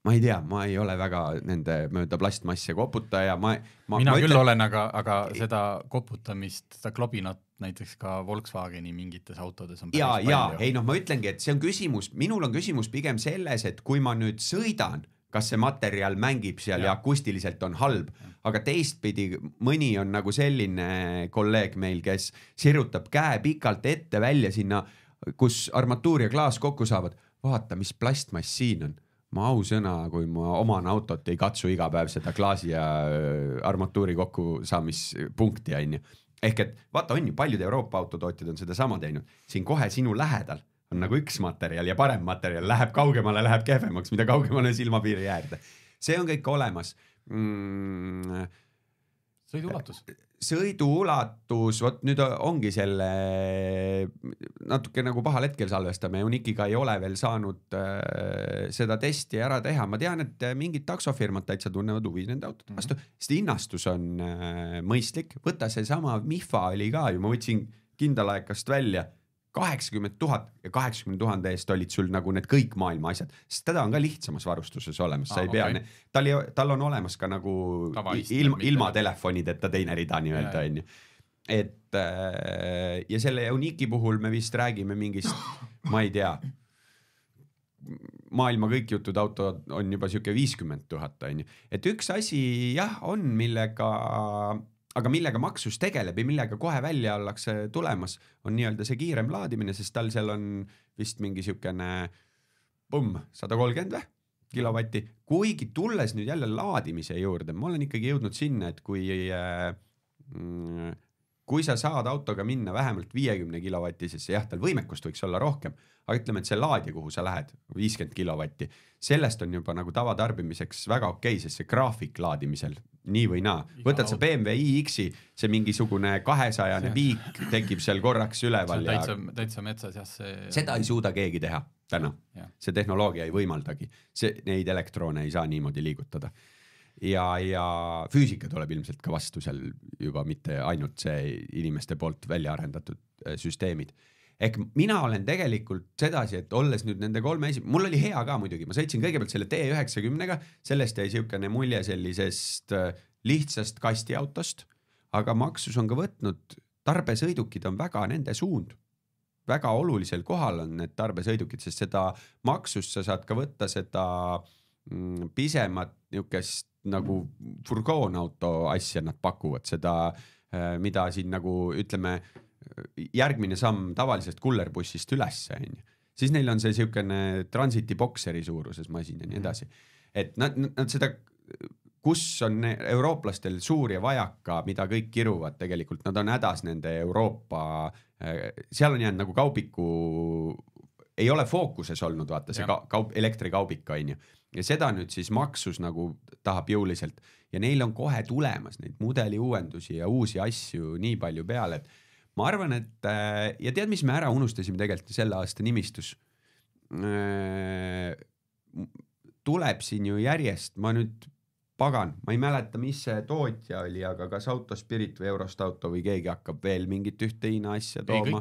ma ei tea, ma ei ole väga nende mööda plastmasse koputaja, ma, ma. mina ma küll ütlen... olen, aga, aga seda koputamist, seda klobinat näiteks ka Volkswageni mingites autodes on. ja, ja ei noh, ma ütlengi, et see on küsimus, minul on küsimus pigem selles, et kui ma nüüd sõidan kas see materjal mängib seal ja, ja akustiliselt on halb, aga teistpidi mõni on nagu selline kolleeg meil, kes sirutab käe pikalt ette välja sinna, kus armatuur ja klaas kokku saavad. vaata, mis plastmass siin on ma ausõna, kui ma oman autot ei katsu iga päev seda klaasi ja äh, armatuuri kokkusaamispunkti, onju. ehk et vaata, on ju, paljud Euroopa autotootjad on sedasama teinud, siin kohe sinu lähedal on nagu üks materjal ja parem materjal läheb kaugemale, läheb kehvemaks, mida kaugemale silmapiiri jääda. see on kõik olemas mm, sõiduulatus. sõiduulatus, vot nüüd ongi selle natuke nagu pahal hetkel salvestame, Unikiga ei ole veel saanud äh, seda testi ära teha, ma tean, et mingid taksofirmad täitsa tunnevad huvi nende autode mhm. vastu mm -hmm., sest hinnastus on äh, mõistlik, võta seesama Mihva oli ka ju, ma võtsin kindalaekast välja kaheksakümmend tuhat ja kaheksakümne tuhande eest olid sul nagu need kõik maailma asjad, sest teda on ka lihtsamas varustuses olemas, sa ei okay. pea, tal, tal on olemas ka nagu Tavaist, ilma, ilma telefonideta teine rida nii-öelda onju. et äh, ja selle Uniki puhul me vist räägime mingist ma ei tea, maailma kõik jutud auto on juba sihuke viiskümmend tuhat onju, et üks asi jah on, millega aga millega Maxus tegeleb ja millega kohe välja ollakse tulemas, on nii-öelda see kiirem laadimine, sest tal seal on vist mingi siukene põmm, sada kolmkümmend või? kilovatti, kuigi tulles nüüd jälle laadimise juurde, ma olen ikkagi jõudnud sinna, et kui äh, kui sa saad autoga minna vähemalt viiekümne kilovatisesse, jah, tal võimekust võiks olla rohkem, aga ütleme, et see laadija, kuhu sa lähed, viiskümmend kilovatti, sellest on juba nagu tavatarbimiseks väga okei okay,, sest see graafik laadimisel nii või naa, võtad sa BMW iX-i, see mingisugune kahesajane piik tekib seal korraks üleval. täitsa ja..., täitsa metsas jah, see. seda ei suuda keegi teha täna, see tehnoloogia ei võimaldagi, see, neid elektrone ei saa niimoodi liigutada ja, ja füüsika tuleb ilmselt ka vastu seal juba mitte ainult see inimeste poolt välja arendatud äh, süsteemid ehk mina olen tegelikult sedasi, et olles nüüd nende kolme esi-, mul oli hea ka muidugi, ma sõitsin kõigepealt selle T90-ga, sellest jäi siukene mulje sellisest äh, lihtsast kastiautost, aga Maxus on ka võtnud, tarbesõidukid on väga nende suund väga olulisel kohal on need tarbesõidukid, sest seda maksust sa saad ka võtta seda mm, pisemat niukest nagu furgoonauto asja nad pakuvad seda, äh, mida siin nagu ütleme järgmine samm tavalisest kullerbussist ülesse, onju. siis neil on see siukene transiti bokseri suuruses masin ja nii mm. edasi. et nad, nad seda, kus on eurooplastel suuri vajaka, mida kõik kiruvad tegelikult, nad on hädas nende Euroopa, eh, seal on jäänud nagu kaubiku ei ole fookuses olnud vaata see ka, kaup, elektrikaubik onju ja seda nüüd siis maksus nagu tahab jõuliselt ja neil on kohe tulemas neid mudeliuuendusi ja uusi asju nii palju peale, et ma arvan, et äh, ja tead, mis me ära unustasime tegelikult selle aasta nimistus? Äh, tuleb siin ju järjest, ma nüüd pagan, ma ei mäleta, mis see tootja oli, aga kas Autospirit või Eurostauto või keegi hakkab veel mingit ühte Hiina asja tooma,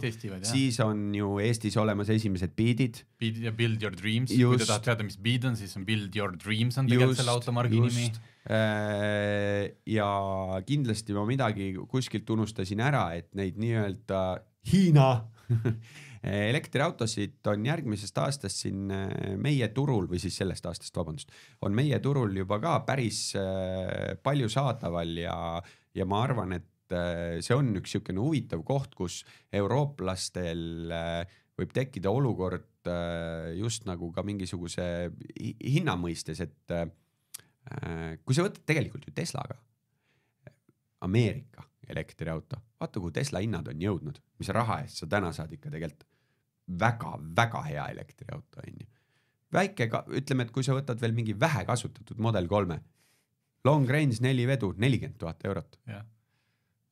siis on ju Eestis olemas esimesed biidid. biidid ja Build Your Dreams, kui te tahate teada, mis biid on, siis on Build Your Dreams on tegelikult selle automargi nimi. Äh, ja kindlasti ma midagi kuskilt unustasin ära, et neid nii-öelda Hiina [LAUGHS] Äh, elektriautosid on järgmisest aastast siin äh, meie turul või siis sellest aastast, vabandust, on meie turul juba ka päris äh, palju saadaval ja, ja ma arvan, et see on üks niisugune huvitav koht, kus eurooplastel võib tekkida olukord just nagu ka mingisuguse hinna mõistes, et kui sa võtad tegelikult ju Teslaga, Ameerika elektriauto, vaata kuhu Tesla hinnad on jõudnud, mis raha eest sa täna saad ikka tegelikult väga-väga hea elektriauto onju. väike, ütleme, et kui sa võtad veel mingi vähe kasutatud Model kolme, long range neli vedu, nelikümmend tuhat eurot. jah,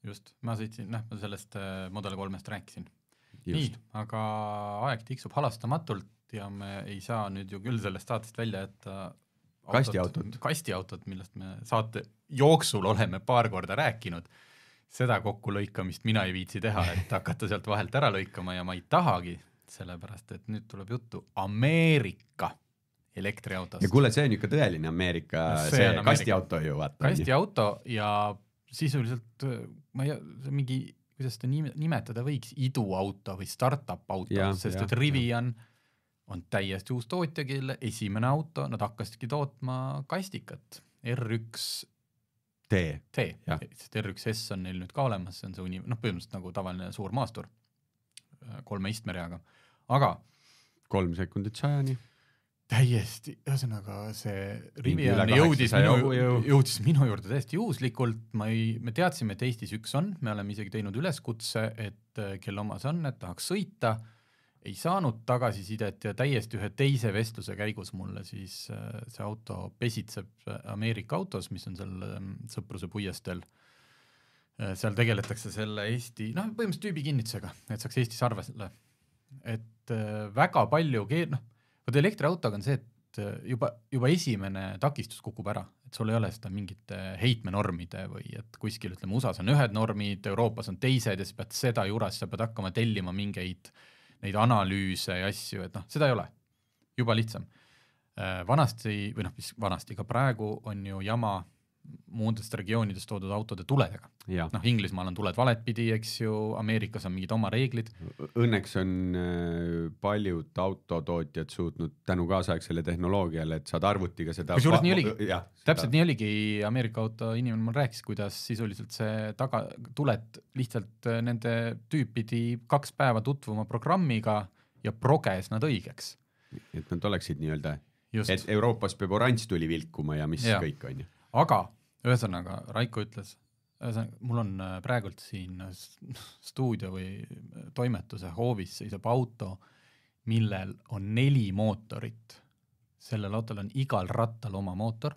just, ma sõitsin, noh, ma sellest äh, Model kolmest rääkisin. nii, aga aeg tiksub halastamatult ja me ei saa nüüd ju küll sellest saatest välja jätta äh, kastiautot, kastiautot, millest me saate jooksul oleme paar korda rääkinud seda kokkulõikamist mina ei viitsi teha, et hakata sealt vahelt ära lõikama ja ma ei tahagi, sellepärast et nüüd tuleb juttu Ameerika elektriautost. ja kuule, see on ikka tõeline Ameerika, see, see Ameerika. kastiauto ju vaata. kastiauto ja sisuliselt ma ei, mingi, kuidas seda nime, nimetada võiks, iduauto või startup auto, sest ja, et Rivian ja. on täiesti uus tootja, kelle esimene auto, nad hakkasidki tootma kastikat R1 T. T, sest R1S on neil nüüd ka olemas, see on see uni-, noh, põhimõtteliselt nagu tavaline suur maastur kolme istmereaga aga. kolm sekundit sajani. täiesti, ühesõnaga see Rivian jõudis minu, jõudis minu juurde täiesti juhuslikult, ma ei, me teadsime, et Eestis üks on, me oleme isegi teinud üleskutse, et äh, kelle oma see on, et tahaks sõita ei saanud tagasisidet ja täiesti ühe teise vestluse käigus mulle siis äh, see auto pesitseb äh, Ameerika autos, mis on seal ähm, Sõpruse puiesteel. seal tegeletakse selle Eesti, noh, põhimõtteliselt tüübikinnitusega, et saaks Eestis arvele. et et äh, väga palju keer-, noh, vot elektriautoga on see, et äh, juba, juba esimene takistus kukub ära, et sul ei ole seda mingite äh, heitmenormide või et kuskil ütleme, USA-s on ühed normid, Euroopas on teised ja sa pead seda juures, sa pead hakkama tellima mingeid neid analüüse ja asju, et noh, seda ei ole. juba lihtsam. vanasti või noh, mis vanasti, ka praegu on ju jama muudest regioonidest toodud autode tuledega. noh, Inglismaal on tuled valetpidi, eks ju, Ameerikas on mingid oma reeglid. Õnneks on äh, paljud autotootjad suutnud tänu kaasaegsele tehnoloogiale, et saad arvutiga seda kusjuures nii oligi, täpselt nii oligi, Ameerika auto inimene mul rääkis, kuidas sisuliselt see taga, tuled lihtsalt äh, nende tüüp pidi kaks päeva tutvuma programmiga ja proges nad õigeks. et nad oleksid nii-öelda, et Euroopas peab oranž tuli vilkuma ja mis ja. kõik, on ju. aga ühesõnaga, Raiko ütles, ühesõnaga, mul on äh, praegult siin äh, stuudio või äh, toimetuse hoovis seisab auto, millel on neli mootorit. sellel autol on igal rattal oma mootor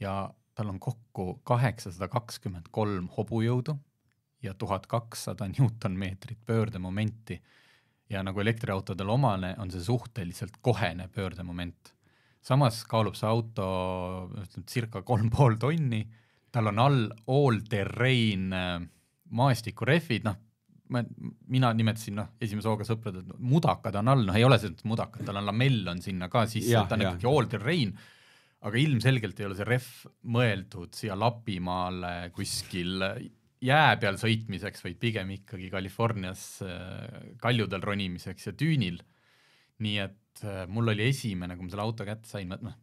ja tal on kokku kaheksasada kakskümmend kolm hobujõudu ja tuhat kakssada newtonmeetrit pöördemomenti. ja nagu elektriautodel omane, on see suhteliselt kohene pöördemoment samas kaalub see auto ütleme circa kolm [LAUGHS] pool tonni, tal on all all terrain äh, maastikurehvid, noh, ma, mina nimetasin noh, esimese hooga sõpradele, et mudakad on all, noh ei ole sellist mudakat, tal on lamell on sinna ka sisse, ta on ikkagi all terrain, aga ilmselgelt ei ole see rehv mõeldud siia Lapimaale kuskil jää peal sõitmiseks, vaid pigem ikkagi Californias äh, kaljudel ronimiseks ja tüünil. nii et et äh, mul oli esimene, kui ma selle auto kätte sain, noh,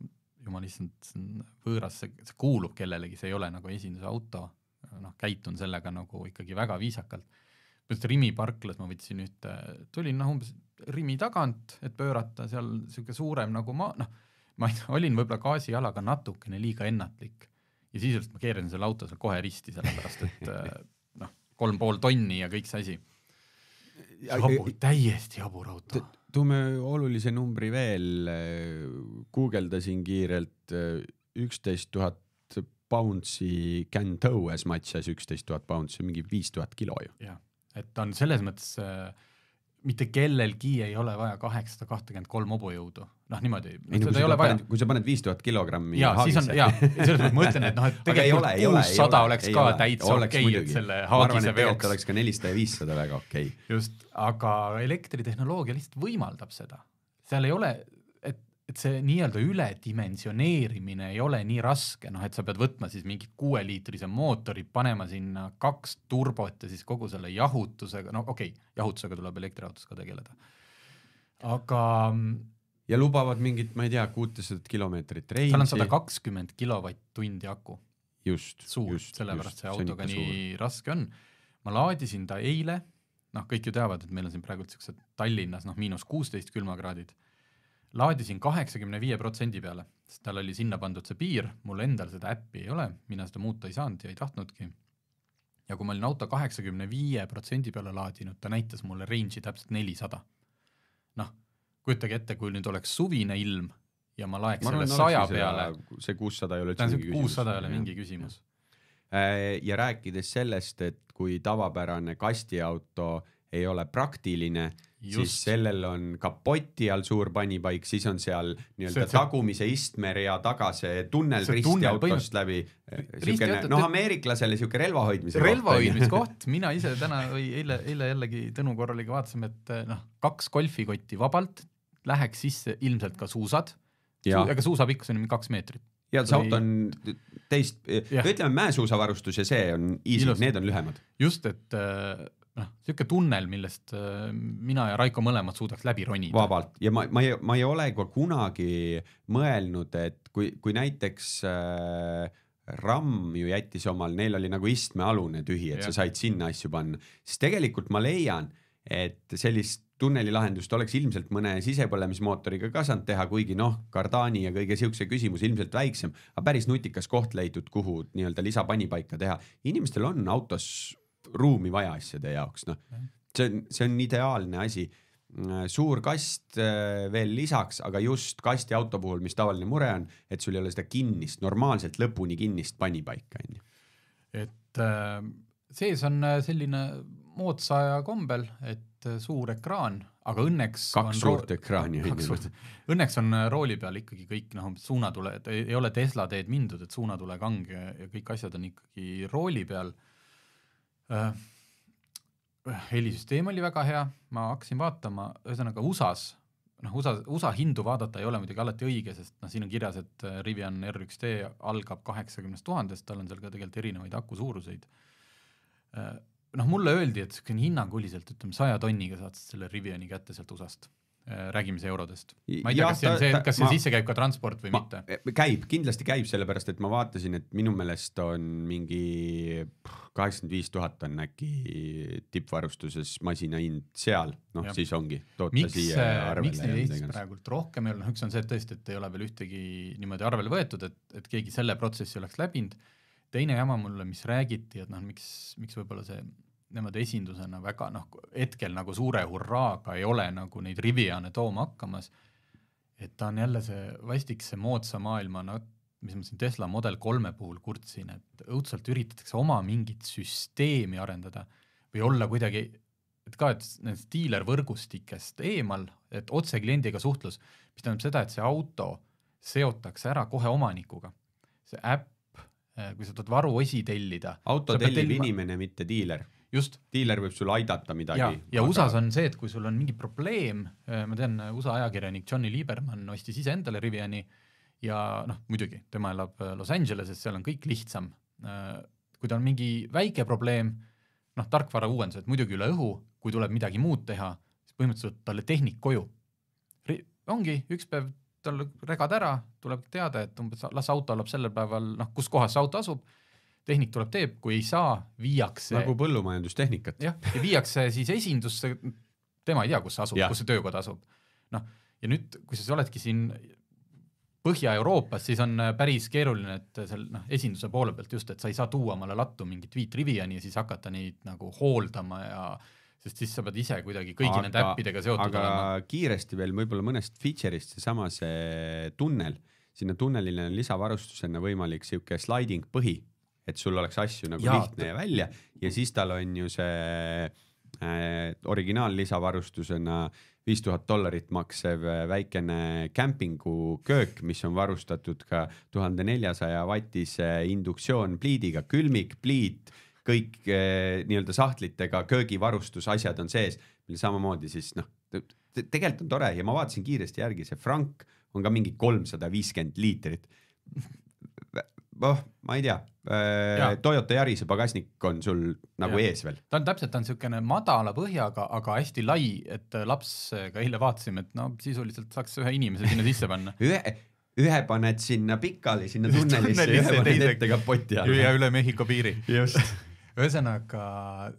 jumal issand, see on võõras, see kuulub kellelegi, see ei ole nagu esindusauto, noh, käitun sellega nagu ikkagi väga viisakalt. Rimi parklas ma võtsin ühte, tulin noh, umbes Rimi tagant, et pöörata seal niisugune suurem nagu ma, noh, ma olin võib-olla gaasijalaga natukene liiga ennatlik ja sisuliselt ma keerasin selle auto seal kohe risti, sellepärast et äh, noh, kolm pool tonni ja kõik see asi. jabur, täiesti jabur auto toome olulise numbri veel, äh, guugeldasin kiirelt, äh, üksteist tuhat pounds'i can toe as much as üksteist tuhat pounds'i, mingi viis tuhat kilo ju. jah, et ta on selles mõttes äh, mitte kellelgi ei ole vaja kaheksasada kahtekümmet kolm hobujõudu, noh niimoodi. ei no kui sa, vaja... kui sa paned viis tuhat kilogrammi ja, haagisse. jaa, selles mõttes ma ütlen, et noh, et [LAUGHS] tegelikult kuussada oleks ka ole. täitsa okei okay,, et selle haagise veoks. oleks ka nelisada ja viissada väga okei okay.. just, aga elektritehnoloogia lihtsalt võimaldab seda seal ei ole, et see nii-öelda üledimensioneerimine ei ole nii raske, noh, et sa pead võtma siis mingi kuueliitrise mootori, panema sinna kaks turbot ja siis kogu selle jahutusega, no okei okay,, jahutusega tuleb elektriautos ka tegeleda. aga. ja lubavad mingit, ma ei tea, kuutesadat kilomeetrit reisi. tal on sada kakskümmend kilovatt-tundi aku. just, just, sellepärast just, see autoga see nii suur. raske on. ma laadisin ta eile, noh, kõik ju teavad, et meil on siin praegult siuksed Tallinnas noh, miinus kuusteist külmakraadid laadisin kaheksakümne viie protsendi peale, sest tal oli sinna pandud see piir, mul endal seda äppi ei ole, mina seda muuta ei saanud ja ei tahtnudki. ja kui ma olin auto kaheksakümne viie protsendi peale laadinud, ta näitas mulle range'i täpselt nelisada. noh, kujutage ette, kui nüüd oleks suvine ilm ja ma laeks selle saja peale. Äh, see kuussada ei ole üldse mingi küsimus. kuussada ei ole mingi küsimus. Äh, ja rääkides sellest, et kui tavapärane kastiauto ei ole praktiline Just. siis sellel on kapoti all suur pannipaik, siis on seal nii-öelda tagumise istmerea taga see tunnel ristiautost läbi. Eh, siukene, noh, ameeriklasele siuke relva hoidmise relva koht. hoidmiskoht [LAUGHS] mina ise täna või eile, eile jällegi Tõnu Korraliga vaatasime, et eh, noh, kaks golfikotti vabalt, läheks sisse ilmselt ka suusad. aga suusapikkus on mingi kaks meetrit ja see auto on teist, ütleme mäesuusavarustus ja see on easy, need on lühemad. just, et eh, noh, niisugune tunnel, millest äh, mina ja Raiko mõlemad suudaks läbi ronida. vabalt ja ma, ma ei, ma ei ole ka kunagi mõelnud, et kui, kui näiteks äh, RAM ju jättis omal, neil oli nagu istmealune tühi, et ja. sa said sinna asju panna, siis tegelikult ma leian, et sellist tunnelilahendust oleks ilmselt mõne sisepõlemismootoriga ka saanud teha, kuigi noh, kardaani ja kõige siukse küsimus ilmselt väiksem, aga päris nutikas koht leitud, kuhu nii-öelda lisapanipaika teha. inimestel on autos ruumi vaja asjade jaoks, noh. see on, see on ideaalne asi. suur kast äh, veel lisaks, aga just kastiauto puhul, mis tavaline mure on, et sul ei ole seda kinnist, normaalselt lõpuni kinnist panipaika, onju. et äh, sees on äh, selline moodsa aja kombel, et äh, suur ekraan, aga õnneks kaks suurt ekraani on. [LAUGHS] õnneks on rooli peal ikkagi kõik noh, suunatule, ei ole Tesla teed mindud, et suunatulekange ja kõik asjad on ikkagi rooli peal Äh, äh, helisüsteem oli väga hea, ma hakkasin vaatama, ühesõnaga USA-s, noh, USA, USA hindu vaadata ei ole muidugi alati õige, sest noh, siin on kirjas, et äh, Rivian R1T algab kaheksakümnest tuhandest, tal on seal ka tegelikult erinevaid aku suuruseid. noh, mulle öeldi, et niisugune hinnanguliselt, ütleme, saja tonniga saad selle Riviani kätte sealt USA-st Äh, räägime siis eurodest. ma ei tea, kas see on see, kas siia sisse käib ka transport või ma, mitte? E, e, käib, kindlasti käib, sellepärast et ma vaatasin, et minu meelest on mingi kaheksakümmend viis tuhat on äkki tippvarustuses masina hind seal, noh siis ongi. miks, äh, miks neid Eestis praegult rohkem ei ole, noh üks on see, et tõesti, et ei ole veel ühtegi niimoodi arvele võetud, et, et keegi selle protsessi oleks läbinud. teine jama mulle, mis räägiti, et noh, miks, miks võib-olla see nemad esindusena väga noh, hetkel nagu suure hurraaga ei ole nagu neid Riviane tooma hakkamas. et ta on jälle see vastik, see moodsa maailma, no mis ma siin Tesla Model kolme puhul kurtsin, et õudselt üritatakse oma mingit süsteemi arendada või olla kuidagi, et ka, et nendest diilervõrgustikest eemal, et otse kliendiga suhtlus, mis tähendab seda, et see auto seotakse ära kohe omanikuga. see äpp, eh, kui sa tahad varuosi tellida. auto tellib tellima... inimene, mitte diiler just, diiler võib sulle aidata midagi. ja, ja aga... USA-s on see, et kui sul on mingi probleem, äh, ma tean, USA ajakirjanik Johnny Lieberman ostis iseendale Riviani ja noh, muidugi tema elab äh, Los Angeleses, seal on kõik lihtsam. Äh, kui tal on mingi väike probleem, noh, tarkvara uuendused muidugi üle õhu, kui tuleb midagi muud teha, siis põhimõtteliselt talle tehnik koju. ongi üks päev tal regad ära, tuleb teade, et umbes las auto elab sellel päeval, noh, kus kohas see auto asub tehnik tuleb, teeb, kui ei saa, viiakse nagu põllumajandustehnikat. jah, ja viiakse siis esindusse, tema ei tea, kus asub, kus see töökoda asub. noh, ja nüüd, kui sa oledki siin Põhja-Euroopas, siis on äh, päris keeruline, et äh, seal noh, esinduse poole pealt just, et sa ei saa tuua omale lattu mingit viit Riviani ja siis hakata neid nagu hooldama ja sest siis sa pead ise kuidagi kõigi aga, nende äppidega seotud aga olema. kiiresti veel võib-olla mõnest feature'ist seesama see tunnel, sinna tunnelile on lisavarustusena võimalik sihuke sliding põhi et sul oleks asju nagu ja, lihtne ja välja ja siis tal on ju see äh, originaallisavarustusena viis tuhat dollarit maksev äh, väikene kämpinguköök, mis on varustatud ka tuhande neljasaja vatise induktsioonpliidiga, külmik, pliit, kõik äh, nii-öelda sahtlitega köögivarustus, asjad on sees, mille samamoodi siis noh te, tegelikult on tore ja ma vaatasin kiiresti järgi, see Frank on ka mingi kolmsada viiskümmend liitrit. noh, ma ei tea Äh, ja. Toyota Yarise pagasnik on sul nagu ja. ees veel. ta on täpselt, ta on niisugune madala põhjaga, aga hästi lai, et äh, laps, ka eile vaatasime, et no sisuliselt saaks ühe inimese sinna sisse panna [LAUGHS] ühe, ühe paned sinna pikali, sinna tunnelisse, tunnelisse, ühe paned ette kapoti alla. ja üle Mehhiko piiri. just [LAUGHS] ühesõnaga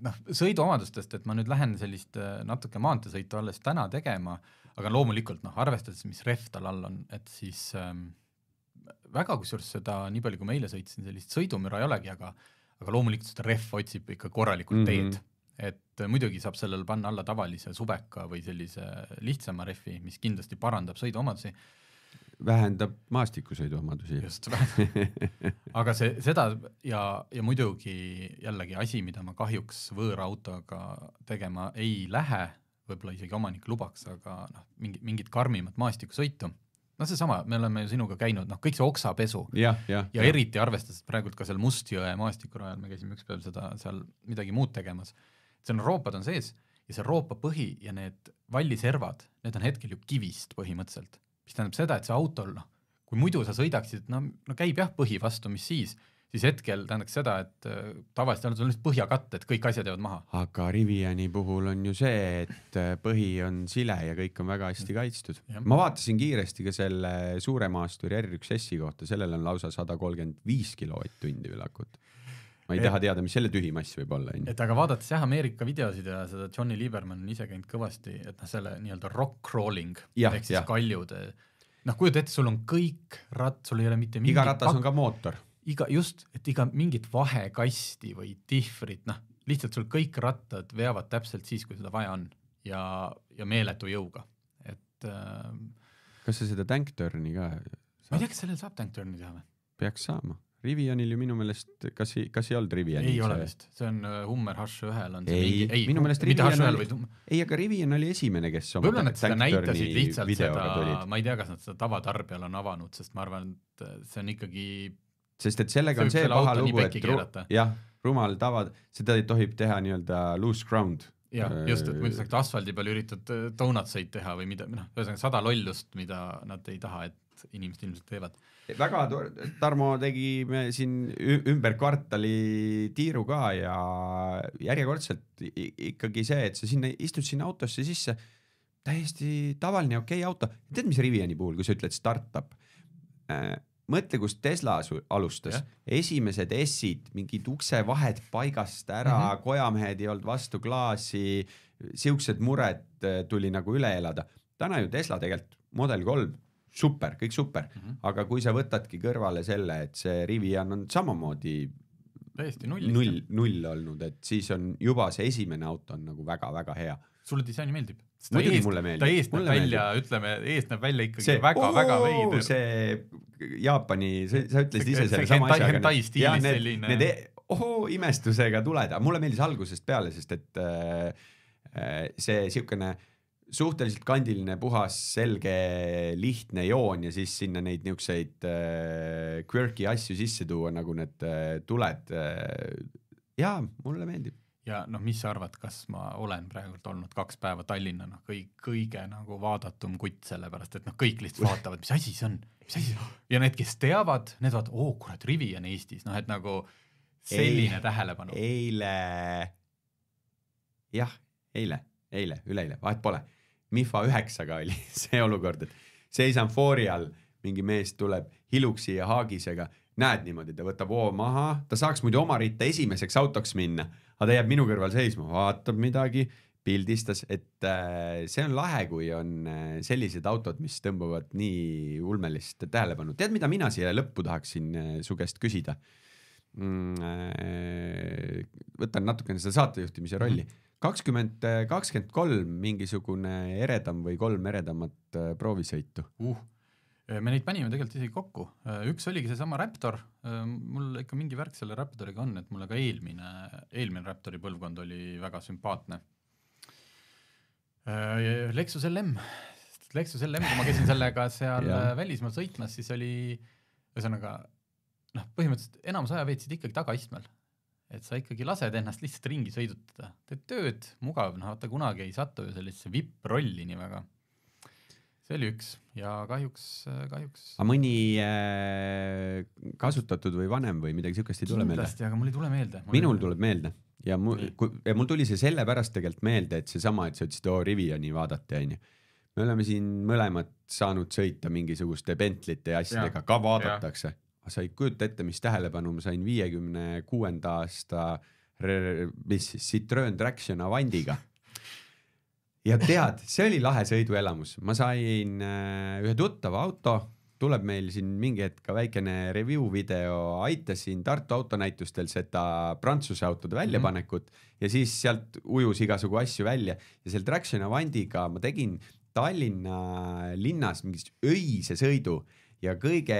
noh, sõiduomadustest, et ma nüüd lähen sellist äh, natuke maanteesõitu alles täna tegema, aga loomulikult noh, arvestades, mis rehv tal all on, et siis ähm, väga kusjuures seda, nii palju kui ma eile sõitsin, sellist sõidumüra ei olegi, aga aga loomulikult seda rehv otsib ikka korralikult mm -hmm. teed. et muidugi saab sellele panna alla tavalise subeka või sellise lihtsama rehvi, mis kindlasti parandab sõiduomadusi. vähendab maastikusõidu omadusi. just, aga see, seda ja, ja muidugi jällegi asi, mida ma kahjuks võõra autoga tegema ei lähe, võib-olla isegi omanik lubaks, aga noh, mingi, mingit karmimat maastikusõitu noh, seesama, me oleme ju sinuga käinud, noh, kõik see oksapesu ja, ja, ja, ja eriti arvestades praegult ka seal Mustjõe maastikurajal, me käisime ükspäev seda seal midagi muud tegemas, seal on roopad on sees ja see roopa põhi ja need valliservad, need on hetkel ju kivist põhimõtteliselt, mis tähendab seda, et see autol, noh, kui muidu sa sõidaksid, no, no käib jah põhi vastu, mis siis siis hetkel tähendaks seda, et äh, tavaliselt on sul lihtsalt põhjakatt, et kõik asjad jäävad maha. aga Riviani puhul on ju see, et äh, põhi on sile ja kõik on väga hästi mm. kaitstud. ma vaatasin kiiresti ka selle suure maasturi R1S-i kohta, sellel on lausa sada kolmkümmend viis kilovatt-tundi ülakut ma ei et, taha teada, mis selle tühimass võib olla, onju. et aga vaadates jah, Ameerika videosid ja seda Johnny Lieberman on ise käinud kõvasti, et noh, selle nii-öelda rock crawling ehk siis ja. kaljude, noh, kujuta ette, sul on kõik ratt, sul ei ole mitte mingi iga ratas pak... on ka mootor iga just, et iga mingit vahekasti või tihvrit, noh, lihtsalt sul kõik rattad veavad täpselt siis, kui seda vaja on ja, ja meeletu jõuga, et äh,. kas sa seda tank turn'i ka saab? ma ei tea, kas sellel saab tank turn'i teha või? peaks saama. Rivianil ju minu meelest, kas, kas ei olnud Rivianil? ei see? ole vist, see on äh, Hummer H1-l on see ei, mingi, ei, minu meelest Rivian oli, ei, aga Rivian oli esimene, kes oma võib-olla nad seda näitasid lihtsalt seda, ma ei tea, kas nad seda tavatarbijal on avanud, sest ma arvan, et äh, see on ikkagi sest et sellega see on see paha lugu, et ru jah, rumal tavad, seda ei tohi teha nii-öelda loose ground. jah, äh, just, et muidu sa asfaldi peal üritad äh, donutseid teha või mida, noh, ühesõnaga sada lollust, mida nad ei taha, et inimesed ilmselt teevad väga tore, Tarmo tegime siin ümber kvartali tiiru ka ja järjekordselt ikkagi see, et sa sinna istud sinna autosse sisse, täiesti tavaline okei okay, auto, tead, mis Riviani puhul, kui sa ütled startup äh,, mõtle, kus Tesla alustas, esimesed S-id, mingid uksevahed paigast ära mm, -hmm. kojamehed ei olnud vastu klaasi, siuksed mured äh, tuli nagu üle elada. täna ju Tesla tegelikult, Model kolm, super, kõik super mm, -hmm. aga kui sa võtadki kõrvale selle, et see Rivian on samamoodi täiesti null, null, null olnud, et siis on juba see esimene auto on nagu väga-väga hea. sulle disain meeldib? muidugi mulle meeldib. ta eest näeb välja, ütleme, eest näeb välja ikkagi väga-väga veider. see Jaapani, sa ütlesid ise selle sama asja. hentai stiilis need, selline. Need e ohoo imestusega tuled, aga mulle meeldis algusest peale, sest et äh, äh, see siukene suhteliselt kandiline, puhas, selge, lihtne joon ja siis sinna neid niukseid äh, quirky asju sisse tuua, nagu need äh, tuled äh,. jaa, mulle meeldib ja noh, mis sa arvad, kas ma olen praegult olnud kaks päeva Tallinna noh, kõi-, kõige nagu vaadatum kutt, sellepärast et noh, kõik lihtsalt [LAUGHS] vaatavad, mis asi see on, mis asi see on ja need, kes teavad, need vaatavad, oo kurat, Rivi on Eestis, noh et nagu selline Ei, tähelepanu. eile, jah, eile, eile, üleeile, vahet pole, Mifa üheksaga oli [LAUGHS] see olukord, et seisan foori all, mingi mees tuleb hiluksi ja haagisega, näed niimoodi, ta võtab hoo maha, ta saaks muidu oma ritta esimeseks autoks minna aga ta jääb minu kõrval seisma, vaatab midagi, pildistas, et äh, see on lahe, kui on äh, sellised autod, mis tõmbavad nii ulmelist tähelepanu. tead, mida mina siia lõppu tahaksin äh, su käest küsida? Mm, võtan natukene seda saatejuhtimise rolli. Mhm. kakskümmend, kakskümmend kolm mingisugune eredam või kolm eredamat proovisõitu uh Äh, me neid panime tegelikult isegi kokku, äh, üks oligi seesama Raptor, äh, mul ikka mingi värk selle Raptoriga on, et mulle ka eelmine, eelmine Raptori põlvkond oli väga sümpaatne. Lexus LM, Lexus LM, kui ma käisin sellega [LAUGHS] seal välismaal sõitmas, siis oli ühesõnaga noh, põhimõtteliselt enamus aja veetsid ikkagi tagaistmel. et sa ikkagi lased ennast lihtsalt ringi sõidutada, teed tööd, mugav, noh vaata kunagi ei satu ju sellisesse vipprolli nii väga see oli üks ja kahjuks, kahjuks. aga mõni äh, kasutatud või vanem või midagi siukest ei tule meelde? kindlasti, aga mul ei tule meelde. minul tuleb meelde ja mul, ja mul tuli see sellepärast tegelikult meelde, et seesama, et sa ütlesid, oo Riviani vaadati, onju me oleme siin mõlemad saanud sõita mingisuguste Bentley'te ja asjadega, ka vaadatakse. sa ei kujuta ette, mis tähelepanu ma sain viiekümne kuuenda aasta, mis siis, Citroen Traction Avandiga ja tead, see oli lahe sõiduelamus, ma sain äh, ühe tuttava auto, tuleb meil siin mingi hetk ka väikene review video, aitasin Tartu autonäitustel seda prantsuse autode väljapanekut mm -hmm. ja siis sealt ujus igasugu asju välja ja selle Traction Avandiga ma tegin Tallinna linnas mingi öise sõidu ja kõige,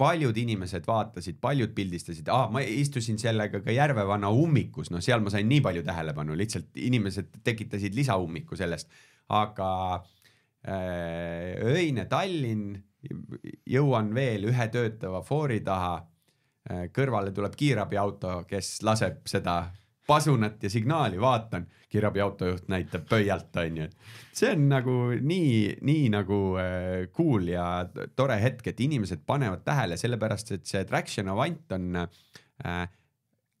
paljud inimesed vaatasid, paljud pildistasid, aa, ma istusin sellega ka Järvevana ummikus, noh, seal ma sain nii palju tähelepanu, lihtsalt inimesed tekitasid lisaummiku sellest, aga äh, öine Tallinn, jõuan veel ühe töötava foori taha, äh, kõrvale tuleb kiirabiauto, kes laseb seda pasunat ja signaali, vaatan, kirjab ja autojuht näitab pöialt, onju. see on nagu nii, nii nagu äh, cool ja tore hetk, et inimesed panevad tähele, sellepärast et see traction avant on äh,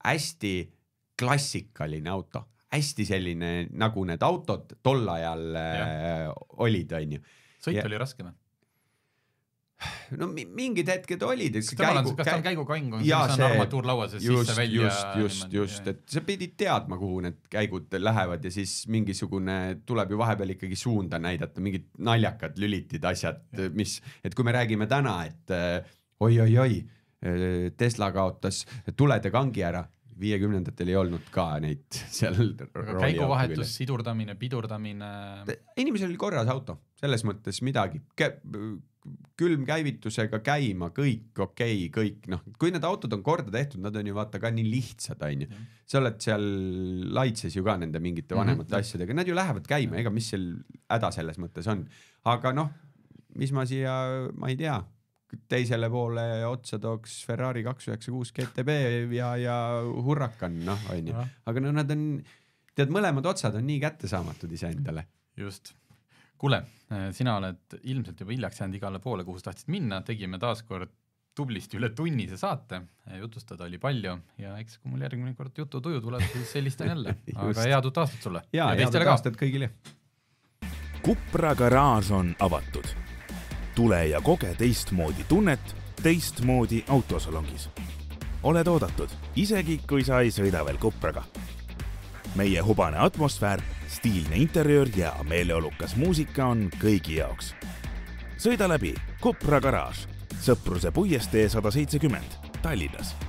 hästi klassikaline auto, hästi selline, nagu need autod tol ajal äh, olid, onju. sõit ja, oli raske või? no mingid hetked olid. kas tal on käigu... käigukang on, siis on armatuur laua sees sisse-välja. just, just, just, et sa pidid teadma, kuhu need käigud lähevad ja siis mingisugune tuleb ju vahepeal ikkagi suunda näidata, mingid naljakad lülitid, asjad, mis, et kui me räägime täna, et eh, oi-oi-oi, oi, eh, Tesla kaotas tulede kangi ära viiekümnendatel ei olnud ka neid [LAUGHS] seal. käiguvahetus, sidurdamine, pidurdamine. inimesel oli korras auto, selles mõttes midagi Ke külmkäivitusega käima, kõik okei okay,, kõik noh, kui need autod on korda tehtud, nad on ju vaata ka nii lihtsad, onju. sa oled seal laitses ju ka nende mingite mhm. vanemate mm -hmm. asjadega, nad ju lähevad käima, ega mis seal häda selles mõttes on. aga noh, mis ma siia, ma ei tea, teisele poole otsa tooks Ferrari kaks üheksa kuus GTB ja, ja Hurrican, noh, onju. aga no nad on, tead, mõlemad otsad on nii kättesaamatud iseendale. just kuule, äh, sina oled ilmselt juba hiljaks jäänud igale poole, kuhu sa tahtsid minna, tegime taas kord tublisti üle tunnise saate, äh, jutustada oli palju ja eks kui mul järgmine kord jututuju tuleb, siis helistan jälle [LAUGHS] aga head uut aastat sulle! ja, ja head uut aastat kõigile! Kupra garaaž on avatud. tule ja koge teistmoodi tunnet teistmoodi autosalongis. oled oodatud, isegi kui sa ei sõida veel Kupraga meie hubane atmosfäär, stiilne interjöör ja meeleolukas muusika on kõigi jaoks. sõida läbi Kopra garaaž, Sõpruse puiestee sada seitsekümmend, Tallinnas